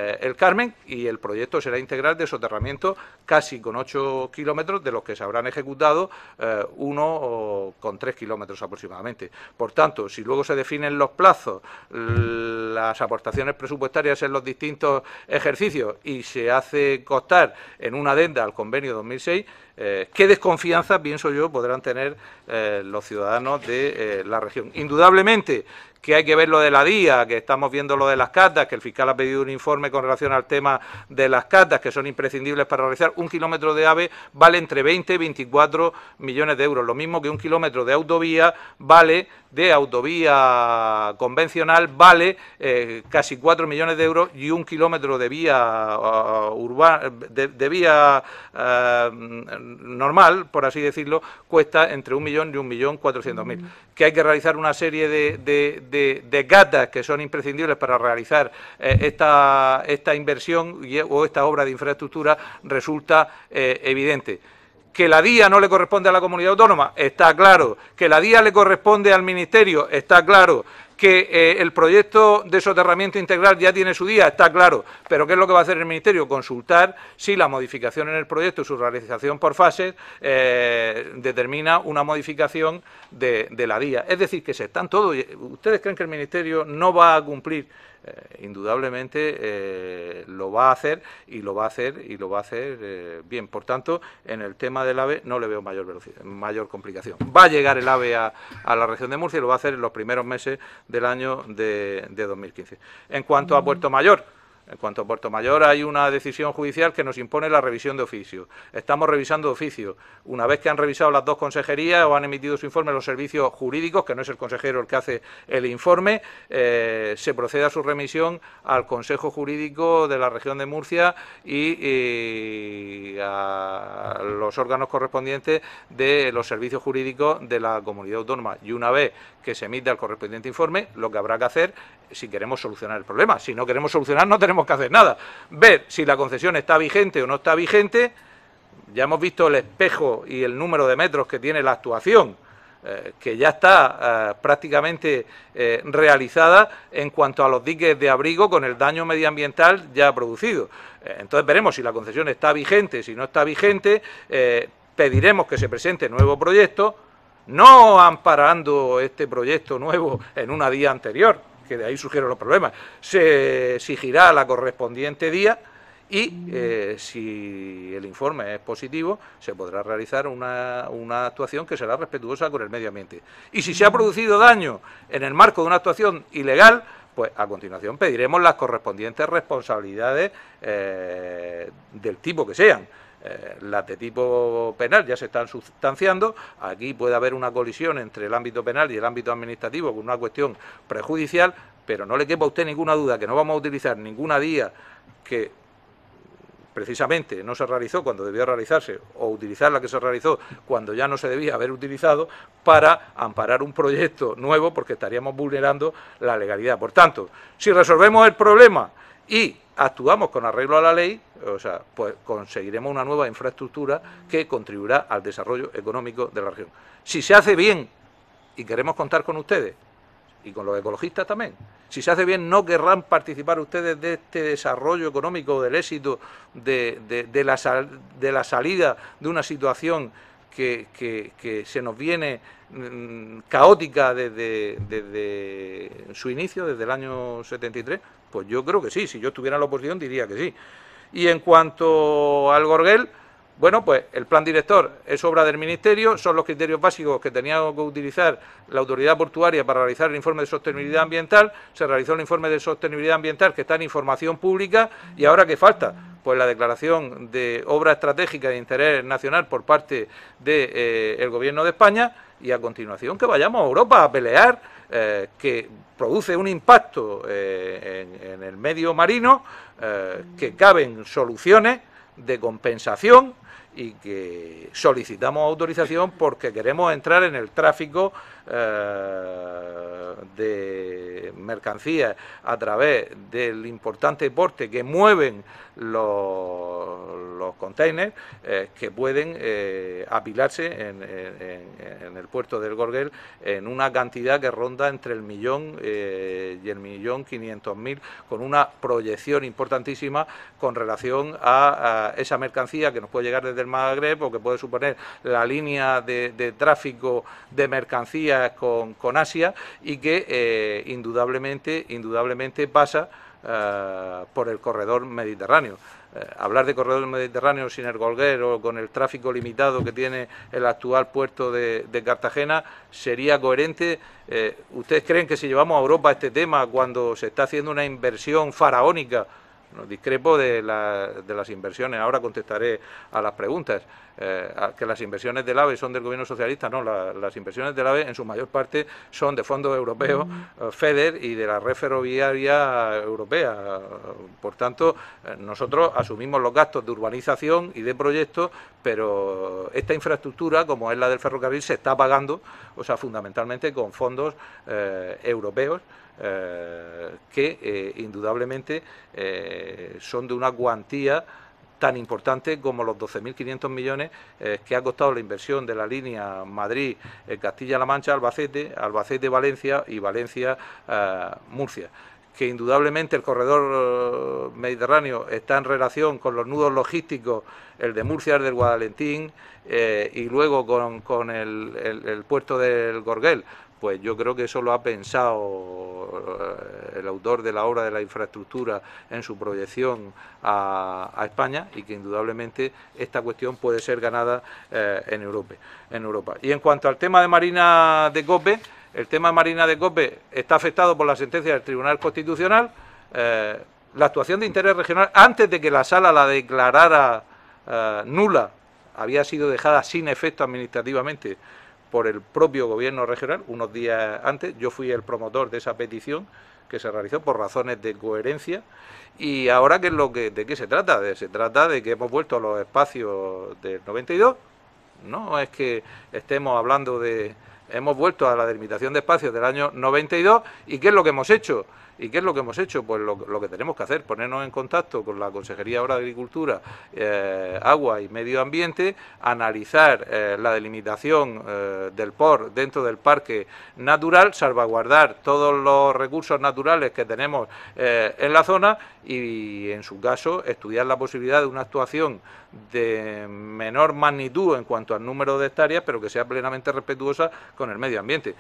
Eh, el Carmen y el proyecto será integral de soterramiento casi con ocho kilómetros, de los que se habrán ejecutado eh, uno con tres kilómetros aproximadamente. Por tanto, si luego se definen los plazos, las aportaciones presupuestarias en los distintos ejercicios y se hace costar en una adenda al convenio 2006, eh, qué desconfianza, pienso yo, podrán tener los ciudadanos de la región. Indudablemente que hay que ver lo de la DIA, que estamos viendo lo de las cartas, que el fiscal ha pedido un informe con relación al tema de las cartas, que son imprescindibles para realizar. Un kilómetro de AVE vale entre 20 y 24 millones de euros, lo mismo que un kilómetro de autovía vale de autovía convencional vale eh, casi 4 millones de euros y un kilómetro de vía uh, urbana, de, vía uh, normal, por así decirlo, cuesta entre un millón y un millón cuatrocientos mil. Que hay que realizar una serie de de, de que son imprescindibles para realizar eh, esta, esta, inversión o esta obra de infraestructura resulta eh, evidente. Que la DIA no le corresponde a la comunidad autónoma, está claro. Que la DIA le corresponde al Ministerio, está claro que eh, el proyecto de soterramiento integral ya tiene su día, está claro, pero ¿qué es lo que va a hacer el Ministerio? Consultar si la modificación en el proyecto y su realización por fases eh, determina una modificación de, de la vía. Es decir, que se están todos... ¿Ustedes creen que el Ministerio no va a cumplir eh, indudablemente eh, lo va a hacer y lo va a hacer y lo va a hacer eh, bien. Por tanto, en el tema del AVE no le veo mayor, velocidad, mayor complicación. Va a llegar el AVE a, la región de Murcia y lo va a hacer en los primeros meses del año de, de 2015. En cuanto a mm. Puerto Mayor, en cuanto a Puerto Mayor, hay una decisión judicial que nos impone la revisión de oficio. Estamos revisando oficio. Una vez que han revisado las dos consejerías o han emitido su informe los servicios jurídicos, que no es el consejero el que hace el informe, eh, se procede a su remisión al Consejo Jurídico de la Región de Murcia y, a los órganos correspondientes de los servicios jurídicos de la comunidad autónoma. Y una vez que se emita el correspondiente informe, lo que habrá que hacer si queremos solucionar el problema. Si no queremos solucionar, no tenemos tenemos que hacer nada. Ver si la concesión está vigente o no está vigente. Ya hemos visto el espejo y el número de metros que tiene la actuación, eh, que ya está eh, prácticamente eh, realizada en cuanto a los diques de abrigo con el daño medioambiental ya producido. entonces veremos si la concesión está vigente, si no está vigente, pediremos que se presente nuevo proyecto, no amparando este proyecto nuevo en una día anterior que de ahí surgieron los problemas, se exigirá la correspondiente día y eh, si el informe es positivo, se podrá realizar una, actuación que será respetuosa con el medio ambiente. Y si se ha producido daño en el marco de una actuación ilegal, pues a continuación pediremos las correspondientes responsabilidades eh, del tipo que sean. Eh, las de tipo penal ya se están sustanciando. Aquí puede haber una colisión entre el ámbito penal y el ámbito administrativo con una cuestión prejudicial, pero no le quepa a usted ninguna duda que no vamos a utilizar ninguna vía que precisamente no se realizó cuando debió realizarse o utilizar la que se realizó cuando ya no se debía haber utilizado para amparar un proyecto nuevo porque estaríamos vulnerando la legalidad. Por tanto, si resolvemos el problema y actuamos con arreglo a la ley, o sea, pues conseguiremos una nueva infraestructura que contribuirá al desarrollo económico de la región. Si se hace bien, y queremos contar con ustedes, y con los ecologistas también, si se hace bien, no querrán participar ustedes de este desarrollo económico, del éxito, de, la, de la, salida de una situación que, se nos viene mm, caótica desde, desde su inicio, desde el año 73, pues yo creo que sí, si yo estuviera en la oposición diría que sí. Y en cuanto al Gorgel, bueno, pues el plan director es obra del Ministerio, son los criterios básicos que tenía que utilizar la autoridad portuaria para realizar el informe de sostenibilidad ambiental, se realizó el informe de sostenibilidad ambiental que está en información pública y ahora ¿qué falta? Pues la declaración de obra estratégica de interés nacional por parte del eh, Gobierno de España y a continuación que vayamos a Europa a pelear, eh, que produce un impacto eh, en, el medio marino, eh, que caben soluciones de compensación y que solicitamos autorización porque queremos entrar en el tráfico eh, de mercancías a través del importante porte que mueven los, containers eh, que pueden eh, apilarse en, el puerto del Gorgel en una cantidad que ronda entre el millón y el millón quinientos mil con una proyección importantísima con relación a, esa mercancía que nos puede llegar desde el Magreb o que puede suponer la línea de, de tráfico de mercancías con, Asia y que eh, indudablemente, indudablemente pasa eh, por el corredor mediterráneo. Eh, hablar de corredor mediterráneo sin el golguero, con el tráfico limitado que tiene el actual puerto de, Cartagena, sería coherente. ¿Ustedes creen que si llevamos a Europa este tema cuando se está haciendo una inversión faraónica Discrepo de, las inversiones. Ahora contestaré a las preguntas. Eh, que las inversiones del AVE son del gobierno socialista. No, las inversiones del AVE en su mayor parte son de fondos europeos, eh, FEDER y de la red ferroviaria europea. Por tanto, eh, nosotros asumimos los gastos de urbanización y de proyectos, pero esta infraestructura, como es la del ferrocarril, se está pagando, o sea, fundamentalmente con fondos europeos. Eh, que eh, indudablemente eh, son de una cuantía tan importante como los 12.500 millones que ha costado la inversión de la línea Madrid-Castilla-La Mancha, Albacete, Albacete-Valencia y Valencia-Murcia que indudablemente el corredor mediterráneo está en relación con los nudos logísticos, el de Murcia, el del Guadalentín, y luego con, el, el, puerto del Gorgel, pues yo creo que eso lo ha pensado eh, el autor de la obra de la infraestructura en su proyección a, España y que indudablemente esta cuestión puede ser ganada eh, en, Europa, en Europa. Y en cuanto al tema de Marina de Cope, el tema de Marina de Cope está afectado por la sentencia del Tribunal Constitucional. Eh, la actuación de interés regional, antes de que la sala la declarara nula, había sido dejada sin efecto administrativamente por el propio gobierno regional unos días antes. Yo fui el promotor de esa petición que se realizó por razones de coherencia. Y ahora, ¿qué es lo que, ¿de qué se trata? se trata de que hemos vuelto a los espacios del 92. No es que estemos hablando de... Hemos vuelto a la delimitación de espacios del año 92 y ¿qué es lo que hemos hecho? ¿Y qué es lo que hemos hecho? Pues lo, que tenemos que hacer, ponernos en contacto con la Consejería de Agricultura, eh, Agua y Medio Ambiente, analizar eh, la delimitación eh, del POR dentro del parque natural, salvaguardar todos los recursos naturales que tenemos en la zona y, en su caso, estudiar la posibilidad de una actuación de menor magnitud en cuanto al número de hectáreas, pero que sea plenamente respetuosa con el medio ambiente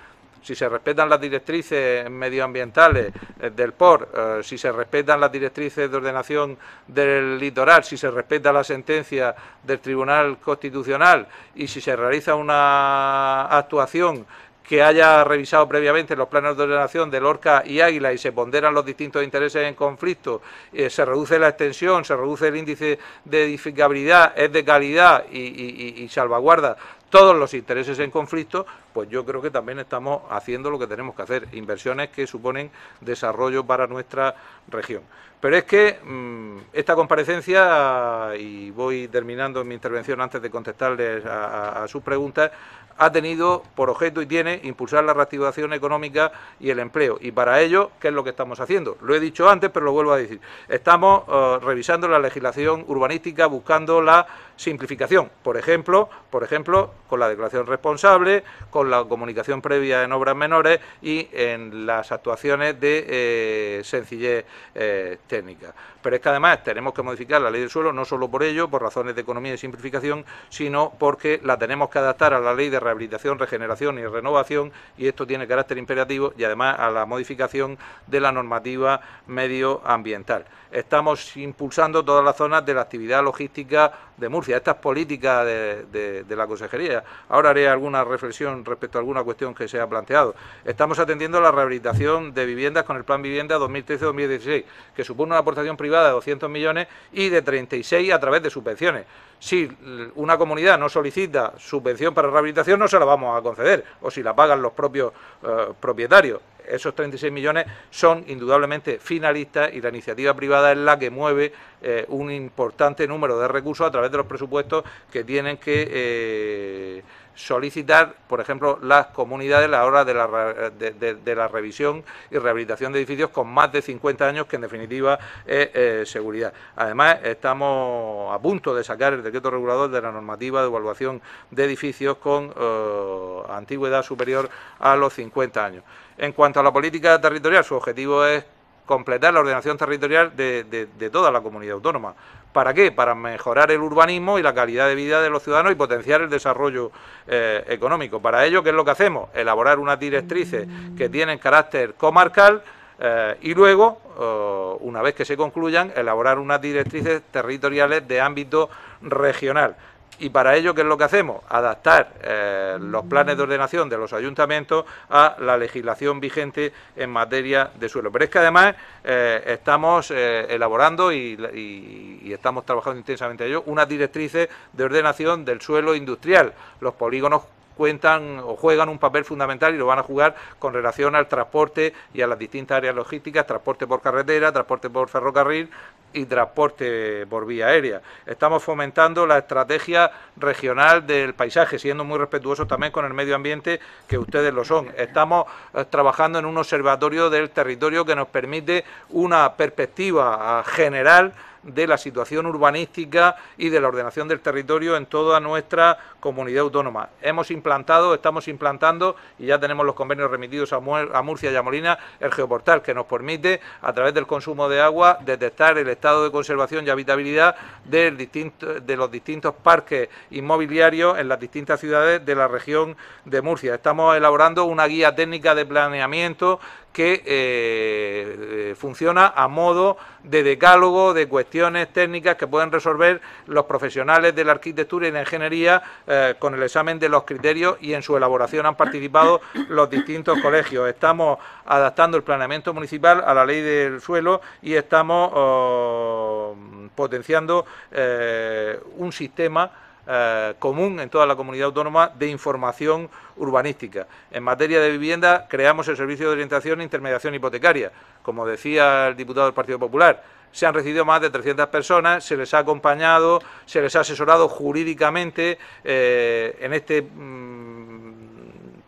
si se respetan las directrices medioambientales eh, del POR, eh, si se respetan las directrices de ordenación del litoral, si se respeta la sentencia del Tribunal Constitucional y si se realiza una actuación que haya revisado previamente los planes de ordenación de Lorca y Águila y se ponderan los distintos intereses en conflicto, eh, se reduce la extensión, se reduce el índice de edificabilidad, es de calidad y salvaguarda todos los intereses en conflicto, pues yo creo que también estamos haciendo lo que tenemos que hacer, inversiones que suponen desarrollo para nuestra región. Pero es que mm, esta comparecencia, y voy terminando mi intervención antes de contestarles a, sus preguntas, ha tenido por objeto y tiene impulsar la reactivación económica y el empleo. Y para ello, ¿qué es lo que estamos haciendo? Lo he dicho antes, pero lo vuelvo a decir. Estamos eh, revisando la legislación urbanística buscando la simplificación. Por ejemplo, por ejemplo, con la declaración responsable, con la comunicación previa en obras menores y en las actuaciones de eh, sencillez eh, técnica. Pero es que además tenemos que modificar la ley del suelo, no solo por ello, por razones de economía y simplificación, sino porque la tenemos que adaptar a la ley de rehabilitación, regeneración y renovación, y esto tiene carácter imperativo, y además a la modificación de la normativa medioambiental. Estamos impulsando todas las zonas de la actividad logística de Murcia, estas es políticas de, de la consejería. Ahora haré alguna reflexión respecto a alguna cuestión que se ha planteado. Estamos atendiendo la rehabilitación de viviendas con el Plan Vivienda 2013-2016, que supone una aportación privada de 200 millones y de 36 a través de subvenciones. Si una comunidad no solicita subvención para rehabilitación, no se la vamos a conceder, o si la pagan los propios eh, propietarios esos 36 millones son indudablemente finalistas y la iniciativa privada es la que mueve eh, un importante número de recursos a través de los presupuestos que tienen que eh, solicitar, por ejemplo, las comunidades a la hora de la, de, de, la revisión y rehabilitación de edificios con más de 50 años, que en definitiva es eh, seguridad. Además, estamos a punto de sacar el decreto regulador de la normativa de evaluación de edificios con eh, antigüedad superior a los 50 años. En cuanto a la política territorial, su objetivo es completar la ordenación territorial de, toda la comunidad autónoma, ¿Para qué? Para mejorar el urbanismo y la calidad de vida de los ciudadanos y potenciar el desarrollo eh, económico. Para ello, ¿qué es lo que hacemos? Elaborar unas directrices que tienen carácter comarcal eh, y luego, oh, una vez que se concluyan, elaborar unas directrices territoriales de ámbito regional. Y para ello, ¿qué es lo que hacemos? Adaptar eh, los planes de ordenación de los ayuntamientos a la legislación vigente en materia de suelo. Pero es que además eh, estamos eh, elaborando y, y, estamos trabajando intensamente en ello unas directrices de ordenación del suelo industrial, los polígonos cuentan o juegan un papel fundamental y lo van a jugar con relación al transporte y a las distintas áreas logísticas, transporte por carretera, transporte por ferrocarril y transporte por vía aérea. Estamos fomentando la estrategia regional del paisaje, siendo muy respetuosos también con el medio ambiente, que ustedes lo son. Estamos eh, trabajando en un observatorio del territorio que nos permite una perspectiva ah, general de la situación urbanística y de la ordenación del territorio en toda nuestra comunidad autónoma. Hemos implantado, estamos implantando y ya tenemos los convenios remitidos a, Murcia y a Molina, el geoportal que nos permite, a través del consumo de agua, detectar el estado de conservación y habitabilidad de los distintos parques inmobiliarios en las distintas ciudades de la región de Murcia. Estamos elaborando una guía técnica de planeamiento que eh, eh, funciona a modo de decálogo de cuestiones técnicas que pueden resolver los profesionales de la arquitectura y la ingeniería eh, con el examen de los criterios y en su elaboración han participado los distintos colegios. Estamos adaptando el planeamiento municipal a la ley del suelo y estamos oh, potenciando eh, un sistema eh, común en toda la comunidad autónoma de información urbanística. En materia de vivienda, creamos el Servicio de Orientación e Intermediación Hipotecaria. Como decía el diputado del Partido Popular, se han recibido más de 300 personas, se les ha acompañado, se les ha asesorado jurídicamente eh, en este... Mm,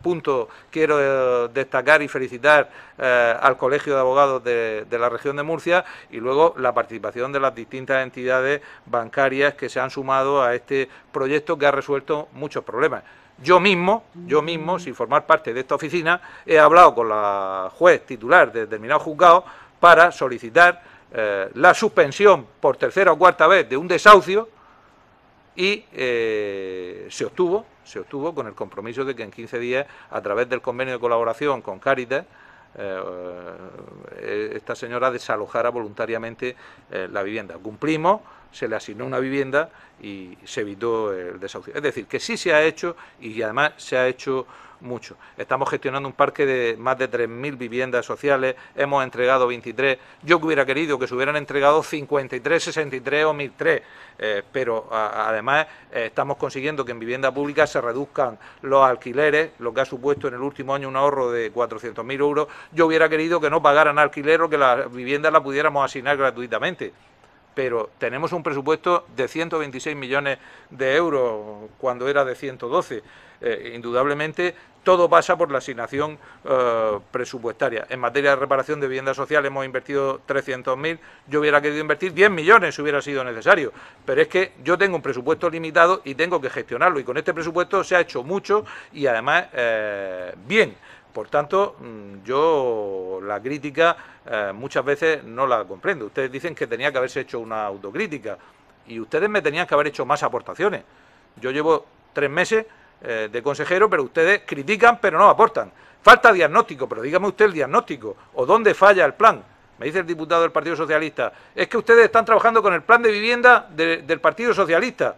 punto quiero eh, destacar y felicitar eh, al Colegio de Abogados de, la región de Murcia y luego la participación de las distintas entidades bancarias que se han sumado a este proyecto que ha resuelto muchos problemas. Yo mismo, yo mismo, sin formar parte de esta oficina, he hablado con la juez titular de determinado juzgado para solicitar eh, la suspensión por tercera o cuarta vez de un desahucio y eh, se obtuvo, se obtuvo con el compromiso de que en 15 días, a través del convenio de colaboración con Cáritas, eh, eh, esta señora desalojara voluntariamente la vivienda. Cumplimos, se le asignó una vivienda y se evitó el desahucio. Es decir, que sí se ha hecho y además se ha hecho mucho. Estamos gestionando un parque de más de 3.000 viviendas sociales, hemos entregado 23. Yo que hubiera querido que se hubieran entregado 53, 63 o 1.003, eh, pero además eh, estamos consiguiendo que en vivienda pública se reduzcan los alquileres, lo que ha supuesto en el último año un ahorro de 400.000 euros. Yo hubiera querido que no pagaran alquiler que las viviendas las pudiéramos asignar gratuitamente pero tenemos un presupuesto de 126 millones de euros cuando era de 112. Eh, indudablemente todo pasa por la asignación eh, presupuestaria. En materia de reparación de vivienda social hemos invertido 300.000, yo hubiera querido invertir 10 millones si hubiera sido necesario, pero es que yo tengo un presupuesto limitado y tengo que gestionarlo y con este presupuesto se ha hecho mucho y además eh, bien. Por tanto, mm, yo la crítica eh, muchas veces no la comprendo. Ustedes dicen que tenía que haberse hecho una autocrítica y ustedes me tenían que haber hecho más aportaciones. Yo llevo tres meses eh, de consejero, pero ustedes critican pero no aportan. Falta diagnóstico, pero dígame usted el diagnóstico o dónde falla el plan. Me dice el diputado del Partido Socialista, es que ustedes están trabajando con el plan de vivienda del Partido Socialista.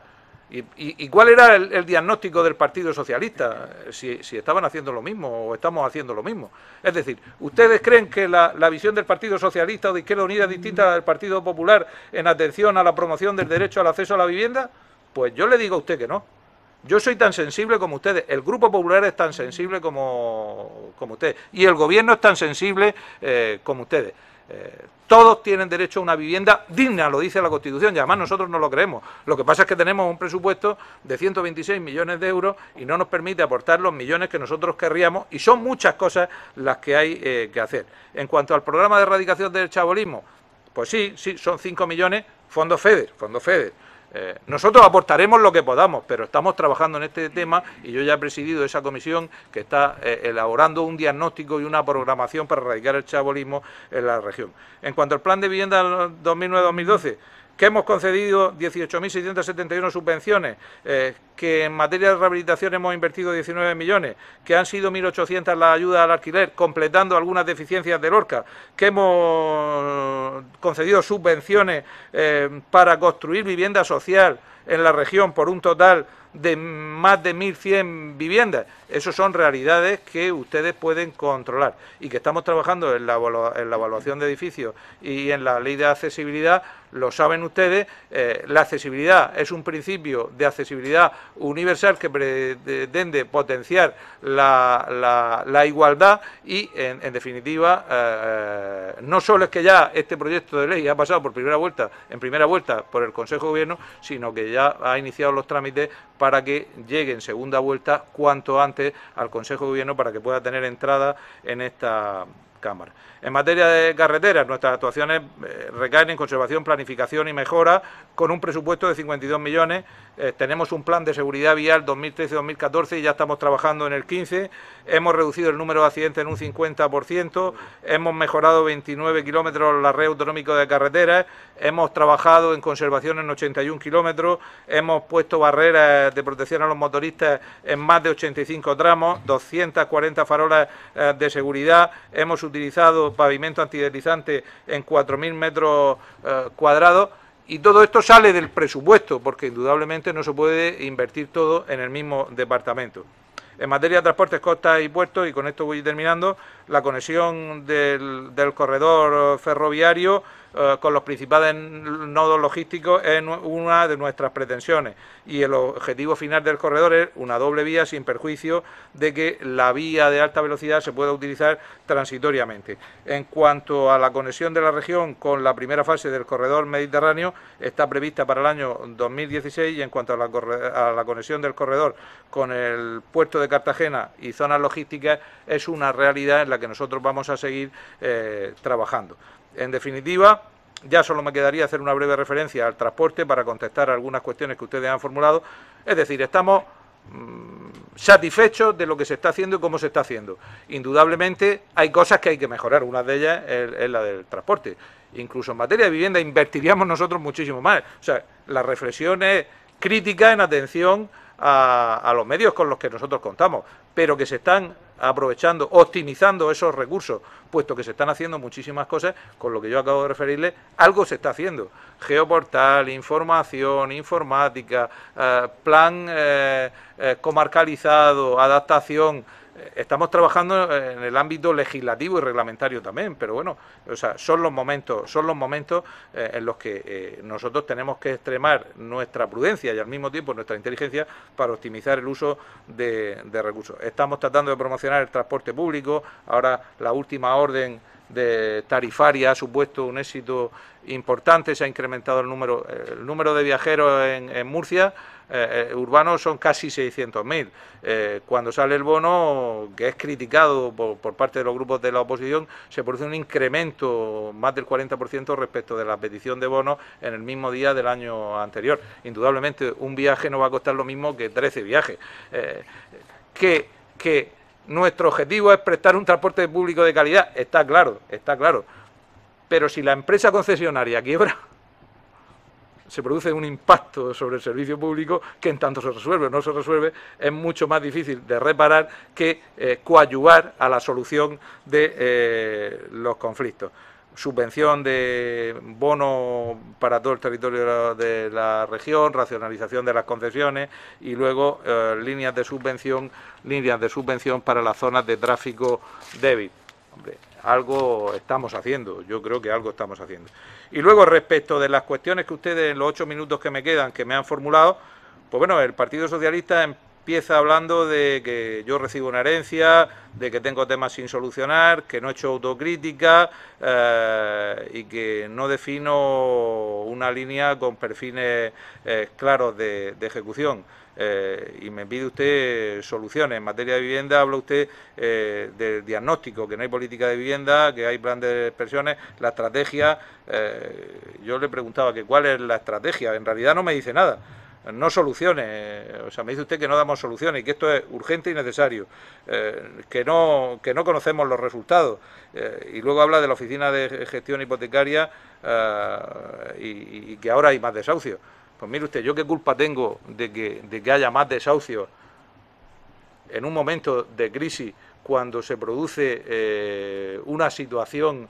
¿Y, cuál era el, diagnóstico del Partido Socialista? Si, estaban haciendo lo mismo o estamos haciendo lo mismo. Es decir, ¿ustedes creen que la, visión del Partido Socialista o de Izquierda Unida es distinta del Partido Popular en atención a la promoción del derecho al acceso a la vivienda? Pues yo le digo a usted que no. Yo soy tan sensible como ustedes, el Grupo Popular es tan sensible como, como ustedes y el Gobierno es tan sensible eh, como ustedes todos tienen derecho a una vivienda digna, lo dice la Constitución, y además nosotros no lo creemos. Lo que pasa es que tenemos un presupuesto de 126 millones de euros y no nos permite aportar los millones que nosotros querríamos, y son muchas cosas las que hay eh, que hacer. En cuanto al programa de erradicación del chabolismo, pues sí, sí, son 5 millones, fondos FEDER, fondo FEDER. Eh, nosotros aportaremos lo que podamos, pero estamos trabajando en este tema y yo ya he presidido esa comisión que está eh, elaborando un diagnóstico y una programación para erradicar el chabolismo en la región. En cuanto al plan de vivienda 2009-2012, que hemos concedido 18.671 subvenciones, eh, que en materia de rehabilitación hemos invertido 19 millones, que han sido 1.800 las ayudas al alquiler, completando algunas deficiencias del Orca, que hemos concedido subvenciones eh, para construir vivienda social en la región por un total de más de 1.100 viviendas. Esas son realidades que ustedes pueden controlar y que estamos trabajando en la, evaluación de edificios y en la ley de accesibilidad. Lo saben ustedes, eh, la accesibilidad es un principio de accesibilidad universal que pretende potenciar la, igualdad y, en, definitiva, eh, eh, no solo es que ya este proyecto de ley ha pasado por primera vuelta, en primera vuelta por el Consejo de Gobierno, sino que ya ha iniciado los trámites para que llegue en segunda vuelta cuanto antes al Consejo de Gobierno para que pueda tener entrada en esta Cámara. En materia de carreteras, nuestras actuaciones eh, recaen en conservación, planificación y mejora con un presupuesto de 52 millones. Eh, tenemos un plan de seguridad vial 2013-2014 y ya estamos trabajando en el 15. Hemos reducido el número de accidentes en un 50%. Hemos mejorado 29 kilómetros la red autonómica de carreteras. Hemos trabajado en conservación en 81 kilómetros. Hemos puesto barreras de protección a los motoristas en más de 85 tramos, 240 farolas eh, de seguridad. Hemos utilizado pavimento antideslizante en 4.000 metros eh, cuadrados. Y todo esto sale del presupuesto, porque indudablemente no se puede invertir todo en el mismo departamento. En materia de transportes, costas y puertos, y con esto voy terminando, la conexión del, del corredor ferroviario eh, con los principales nodos logísticos es una de nuestras pretensiones y el objetivo final del corredor es una doble vía sin perjuicio de que la vía de alta velocidad se pueda utilizar transitoriamente. En cuanto a la conexión de la región con la primera fase del corredor mediterráneo, está prevista para el año 2016 y en cuanto a la, conexión del corredor con el puerto de Cartagena y zonas logísticas, es una realidad en la que nosotros vamos a seguir eh, trabajando. En definitiva, ya solo me quedaría hacer una breve referencia al transporte para contestar algunas cuestiones que ustedes han formulado. Es decir, estamos mm, satisfechos de lo que se está haciendo y cómo se está haciendo. Indudablemente hay cosas que hay que mejorar, una de ellas es, la del transporte. Incluso en materia de vivienda invertiríamos nosotros muchísimo más. O sea, la reflexión es crítica en atención a, los medios con los que nosotros contamos, pero que se están aprovechando, optimizando esos recursos, puesto que se están haciendo muchísimas cosas, con lo que yo acabo de referirle, algo se está haciendo. Geoportal, información, informática, eh, plan eh, eh, comarcalizado, adaptación estamos trabajando en el ámbito legislativo y reglamentario también, pero bueno, o sea, son los momentos, son los momentos eh, en los que eh, nosotros tenemos que extremar nuestra prudencia y al mismo tiempo nuestra inteligencia para optimizar el uso de, de recursos. Estamos tratando de promocionar el transporte público, ahora la última orden de tarifaria ha supuesto un éxito importante, se ha incrementado el número, el número de viajeros en, en Murcia, eh, eh, urbanos son casi 600.000. Eh, cuando sale el bono, que es criticado por, parte de los grupos de la oposición, se produce un incremento más del 40% respecto de la petición de bonos en el mismo día del año anterior. Indudablemente, un viaje no va a costar lo mismo que 13 viajes. que, que nuestro objetivo es prestar un transporte público de calidad, está claro, está claro. Pero si la empresa concesionaria quiebra, se produce un impacto sobre el servicio público que en tanto se resuelve o no se resuelve, es mucho más difícil de reparar que eh, coadyuvar a la solución de eh, los conflictos subvención de bono para todo el territorio de la región, racionalización de las concesiones y luego eh, líneas de subvención, líneas de subvención para las zonas de tráfico débil. algo estamos haciendo, yo creo que algo estamos haciendo. Y luego respecto de las cuestiones que ustedes en los ocho minutos que me quedan, que me han formulado, pues bueno, el Partido Socialista en empieza hablando de que yo recibo una herencia, de que tengo temas sin solucionar, que no he hecho autocrítica eh, y que no defino una línea con perfiles eh, claros de, ejecución. Eh, y me pide usted soluciones. En materia de vivienda habla usted del diagnóstico, que no hay política de vivienda, que hay plan de expresiones, la estrategia. yo le preguntaba que cuál es la estrategia, en realidad no me dice nada no soluciones. O sea, me dice usted que no damos soluciones y que esto es urgente y necesario, eh, que, no, que no conocemos los resultados. Eh, y luego habla de la oficina de gestión hipotecaria eh, y, que ahora hay más desahucios. Pues mire usted, ¿yo qué culpa tengo de que, de que haya más desahucios en un momento de crisis cuando se produce una situación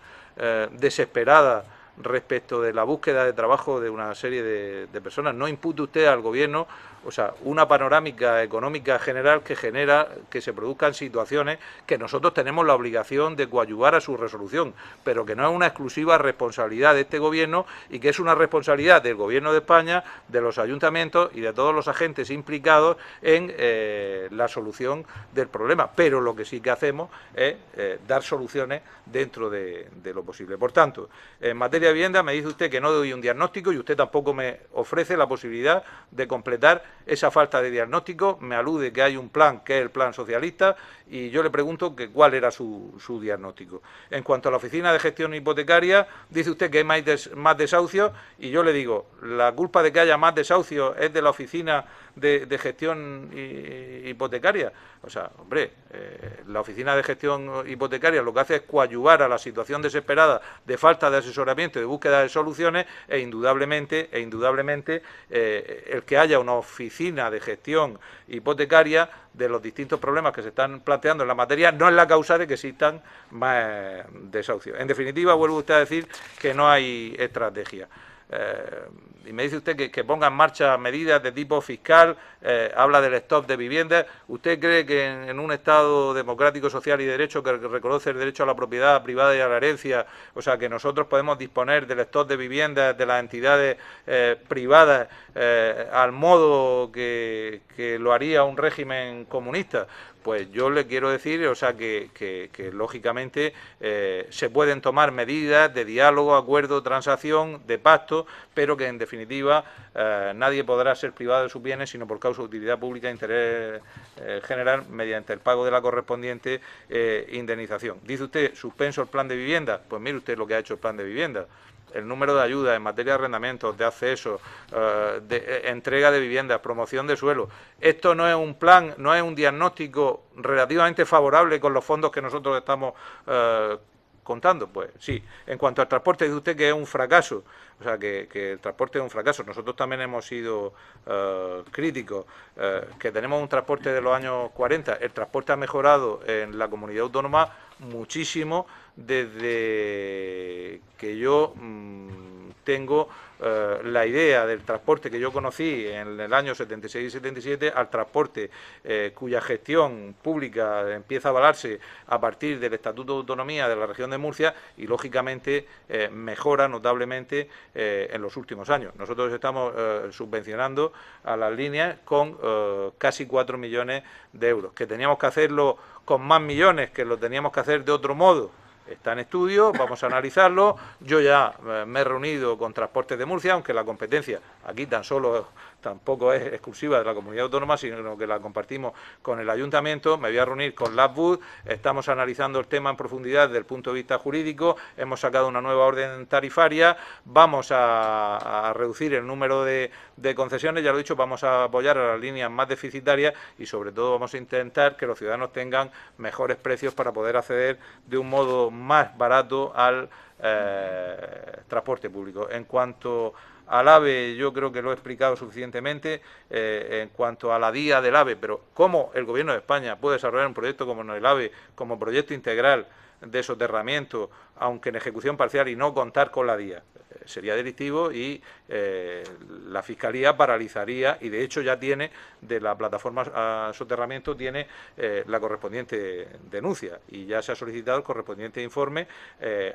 desesperada? respecto de la búsqueda de trabajo de una serie de, personas. No impute usted al gobierno, o sea, una panorámica económica general que genera que se produzcan situaciones que nosotros tenemos la obligación de coayuvar a su resolución, pero que no es una exclusiva responsabilidad de este gobierno y que es una responsabilidad del gobierno de España, de los ayuntamientos y de todos los agentes implicados en eh, la solución del problema. Pero lo que sí que hacemos es eh, dar soluciones dentro de, de, lo posible. Por tanto, en materia vivienda me dice usted que no doy un diagnóstico y usted tampoco me ofrece la posibilidad de completar esa falta de diagnóstico. Me alude que hay un plan, que es el plan socialista, y yo le pregunto que cuál era su, su diagnóstico. En cuanto a la oficina de gestión hipotecaria, dice usted que hay más, desahucios y yo le digo, la culpa de que haya más desahucios es de la oficina de, gestión hipotecaria. O sea, hombre, eh, la oficina de gestión hipotecaria lo que hace es coadyuvar a la situación desesperada de falta de asesoramiento de búsqueda de soluciones e indudablemente, e indudablemente eh, el que haya una oficina de gestión hipotecaria de los distintos problemas que se están planteando en la materia no es la causa de que existan más eh, desahucios. En definitiva, vuelvo usted a decir que no hay estrategia. Eh, y me dice usted que, ponga en marcha medidas de tipo fiscal, eh, habla del stop de viviendas. ¿Usted cree que en, un Estado democrático, social y derecho que reconoce el derecho a la propiedad privada y a la herencia, o sea, que nosotros podemos disponer del stop de viviendas de las entidades eh, privadas al modo que lo haría un régimen comunista? Pues yo le quiero decir, o sea, que, lógicamente eh, se pueden tomar medidas de diálogo, acuerdo, transacción, de pacto, pero que en definitiva eh, nadie podrá ser privado de sus bienes sino por causa de utilidad pública e interés eh, general mediante el pago de la correspondiente indemnización. Dice usted, suspenso el plan de vivienda. Pues mire usted lo que ha hecho el plan de vivienda el número de ayudas en materia de arrendamientos, de acceso, eh, de eh, entrega de viviendas, promoción de suelo. Esto no es un plan, no es un diagnóstico relativamente favorable con los fondos que nosotros estamos eh, contando. Pues sí, en cuanto al transporte, dice usted que es un fracaso. O sea, que, que el transporte es un fracaso. Nosotros también hemos sido críticos, que tenemos un transporte de los años 40. El transporte ha mejorado en la comunidad autónoma muchísimo desde que yo mm, tengo eh, la idea del transporte que yo conocí en el año 76 y 77 al transporte eh, cuya gestión pública empieza a avalarse a partir del Estatuto de Autonomía de la región de Murcia y, lógicamente, eh, mejora notablemente en los últimos años. Nosotros estamos subvencionando a las líneas con casi 4 millones de euros, que teníamos que hacerlo con más millones que lo teníamos que hacer de otro modo. Está en estudio, vamos a analizarlo. Yo ya eh, me he reunido con Transportes de Murcia, aunque la competencia aquí tan solo tampoco es exclusiva de la comunidad autónoma, sino que la compartimos con el ayuntamiento. Me voy a reunir con Labwood. estamos analizando el tema en profundidad desde el punto de vista jurídico, hemos sacado una nueva orden tarifaria, vamos a, reducir el número de, concesiones, ya lo he dicho, vamos a apoyar a las líneas más deficitarias y sobre todo vamos a intentar que los ciudadanos tengan mejores precios para poder acceder de un modo más barato al eh, transporte público. En cuanto al AVE yo creo que lo he explicado suficientemente eh, en cuanto a la vía del AVE, pero cómo el Gobierno de España puede desarrollar un proyecto como el AVE, como proyecto integral de soterramiento, aunque en ejecución parcial y no contar con la DIA. Eh, sería delictivo y eh, la Fiscalía paralizaría y de hecho ya tiene de la plataforma soterramiento tiene eh, la correspondiente denuncia y ya se ha solicitado el correspondiente informe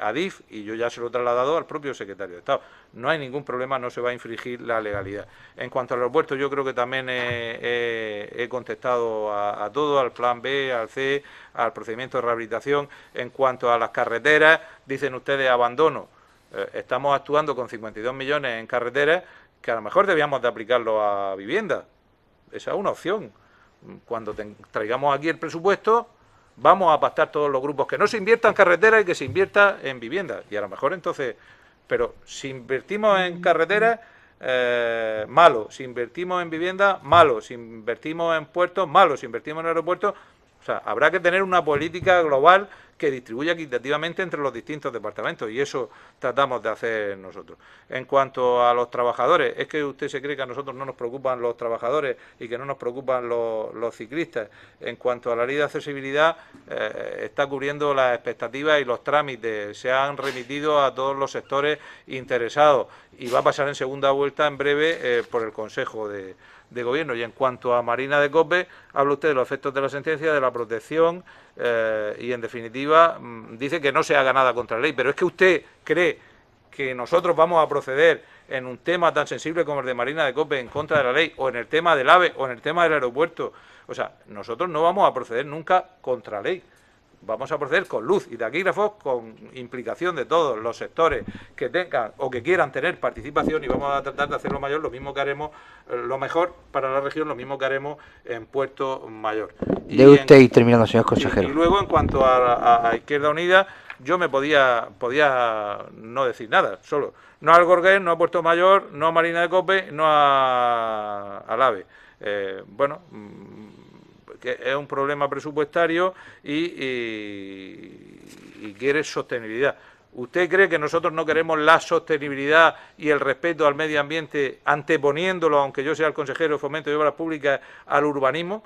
a DIF y yo ya se lo he trasladado al propio secretario de Estado. No hay ningún problema, no se va a infringir la legalidad. En cuanto al aeropuerto, yo creo que también he, contestado a, a todo, al plan B, al C, al procedimiento de rehabilitación. En cuanto a las carreteras, dicen ustedes abandono. Eh, estamos actuando con 52 millones en carreteras que a lo mejor debíamos de aplicarlo a vivienda. Esa es una opción. Cuando traigamos aquí el presupuesto, vamos a pactar todos los grupos que no se inviertan en carreteras y que se invierta en vivienda. Y a lo mejor entonces, pero si invertimos en carreteras, eh, malo. Si invertimos en vivienda, malo. Si invertimos en puertos, malo. Si invertimos en aeropuertos, o sea, habrá que tener una política global que distribuya equitativamente entre los distintos departamentos y eso tratamos de hacer nosotros. En cuanto a los trabajadores, es que usted se cree que a nosotros no nos preocupan los trabajadores y que no nos preocupan los, ciclistas. En cuanto a la ley de accesibilidad, eh, está cubriendo las expectativas y los trámites. Se han remitido a todos los sectores interesados y va a pasar en segunda vuelta en breve eh, por el Consejo de de gobierno. Y en cuanto a Marina de Cope, habla usted de los efectos de la sentencia, de la protección eh, y, en definitiva, mm, dice que no se haga nada contra la ley. Pero es que usted cree que nosotros vamos a proceder en un tema tan sensible como el de Marina de Cope en contra de la ley, o en el tema del AVE, o en el tema del aeropuerto. O sea, nosotros no vamos a proceder nunca contra la ley vamos a proceder con luz y taquígrafos con implicación de todos los sectores que tengan o que quieran tener participación y vamos a tratar de hacerlo lo mayor, lo mismo que haremos, eh, lo mejor para la región, lo mismo que haremos en Puerto Mayor. Y de usted terminando, señor consejero. Y, luego, en cuanto a, a, Izquierda Unida, yo me podía, podía no decir nada, solo. No a Algorguer, no a Puerto Mayor, no a Marina de Cope, no a, Alave. Eh, bueno mm, que es un problema presupuestario y, quiere sostenibilidad. ¿Usted cree que nosotros no queremos la sostenibilidad y el respeto al medio ambiente anteponiéndolo, aunque yo sea el consejero de Fomento de Obras Públicas, al urbanismo?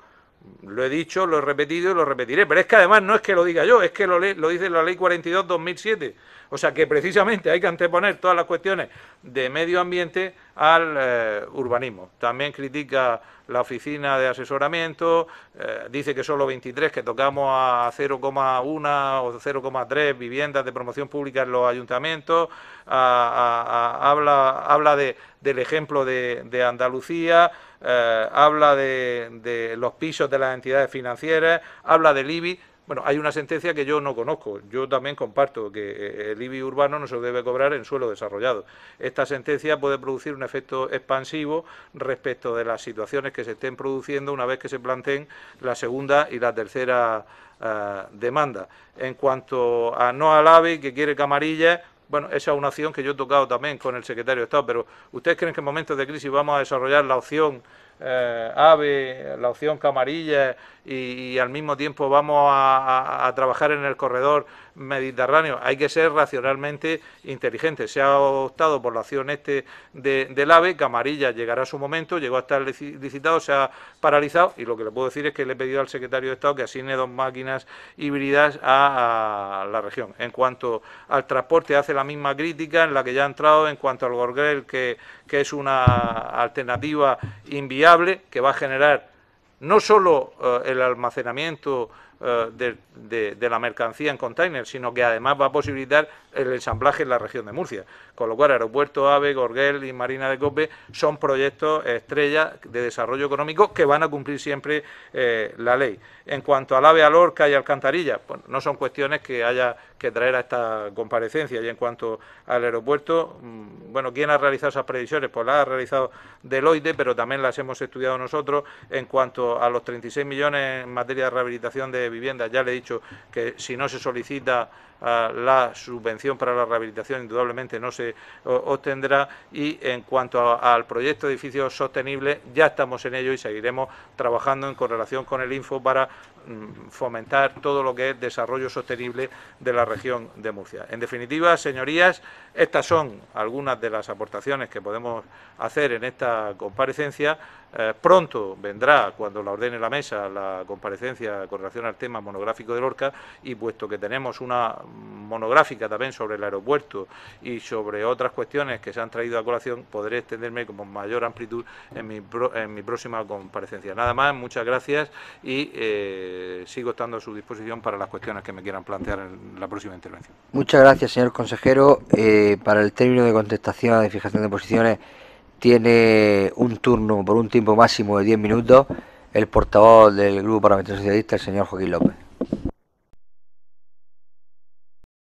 Lo he dicho, lo he repetido y lo repetiré. Pero es que además no es que lo diga yo, es que lo, lo dice la Ley 42-2007. O sea que precisamente hay que anteponer todas las cuestiones de medio ambiente al eh, urbanismo. También critica la oficina de asesoramiento, eh, dice que solo 23, que tocamos a 0,1 o 0,3 viviendas de promoción pública en los ayuntamientos, ah, ah, ah, habla, habla de, del ejemplo de, Andalucía, eh, habla de, de los pisos de las entidades financieras, habla del IBI, bueno, hay una sentencia que yo no conozco. Yo también comparto que eh, el IBI urbano no se debe cobrar en suelo desarrollado. Esta sentencia puede producir un efecto expansivo respecto de las situaciones que se estén produciendo una vez que se planteen la segunda y la tercera ah, demanda. En cuanto a no al AVE, que quiere Camarilla, bueno, esa es una opción que yo he tocado también con el secretario de Estado, pero ¿ustedes creen que en momentos de crisis vamos a desarrollar la opción eh, AVE, la opción camarilla y, al mismo tiempo vamos a, trabajar en el corredor mediterráneo. Hay que ser racionalmente inteligentes. Se ha optado por la acción este de, del AVE, que amarilla llegará a su momento, llegó a estar licitado, se ha paralizado y lo que le puedo decir es que le he pedido al secretario de Estado que asigne dos máquinas híbridas a, la región. En cuanto al transporte, hace la misma crítica en la que ya ha entrado, en cuanto al Gorgel, que, que es una alternativa inviable, que va a generar no solo eh, el almacenamiento eh, de, la mercancía en container, sino que además va a posibilitar el ensamblaje en la región de Murcia. Con lo cual, Aeropuerto AVE, Gorgel y Marina de Cope son proyectos estrellas de desarrollo económico que van a cumplir siempre eh, la ley. En cuanto al AVE, a Lorca y Alcantarilla, pues no son cuestiones que haya que traer a esta comparecencia. Y en cuanto al aeropuerto, mm, bueno, ¿quién ha realizado esas previsiones? Pues las ha realizado Deloitte, pero también las hemos estudiado nosotros. En cuanto a los 36 millones en materia de rehabilitación de Vivienda ya le he dicho que si no se solicita la subvención para la rehabilitación indudablemente no se obtendrá y en cuanto al proyecto de edificios sostenible ya estamos en ello y seguiremos trabajando en correlación con el Info para mm, fomentar todo lo que es desarrollo sostenible de la región de Murcia. En definitiva, señorías, estas son algunas de las aportaciones que podemos hacer en esta comparecencia. Eh, pronto vendrá, cuando la ordene la mesa, la comparecencia con relación al tema monográfico de Lorca y puesto que tenemos una monográfica también sobre el aeropuerto y sobre otras cuestiones que se han traído a colación, podré extenderme con mayor amplitud en mi, próxima comparecencia. Nada más, muchas gracias y eh, sigo estando a su disposición para las cuestiones que me quieran plantear en la próxima intervención. Muchas gracias, señor consejero. Eh, para el término de contestación de fijación de posiciones tiene un turno por un tiempo máximo de 10 minutos el portavoz del Grupo Parlamentario Socialista, el señor Joaquín López.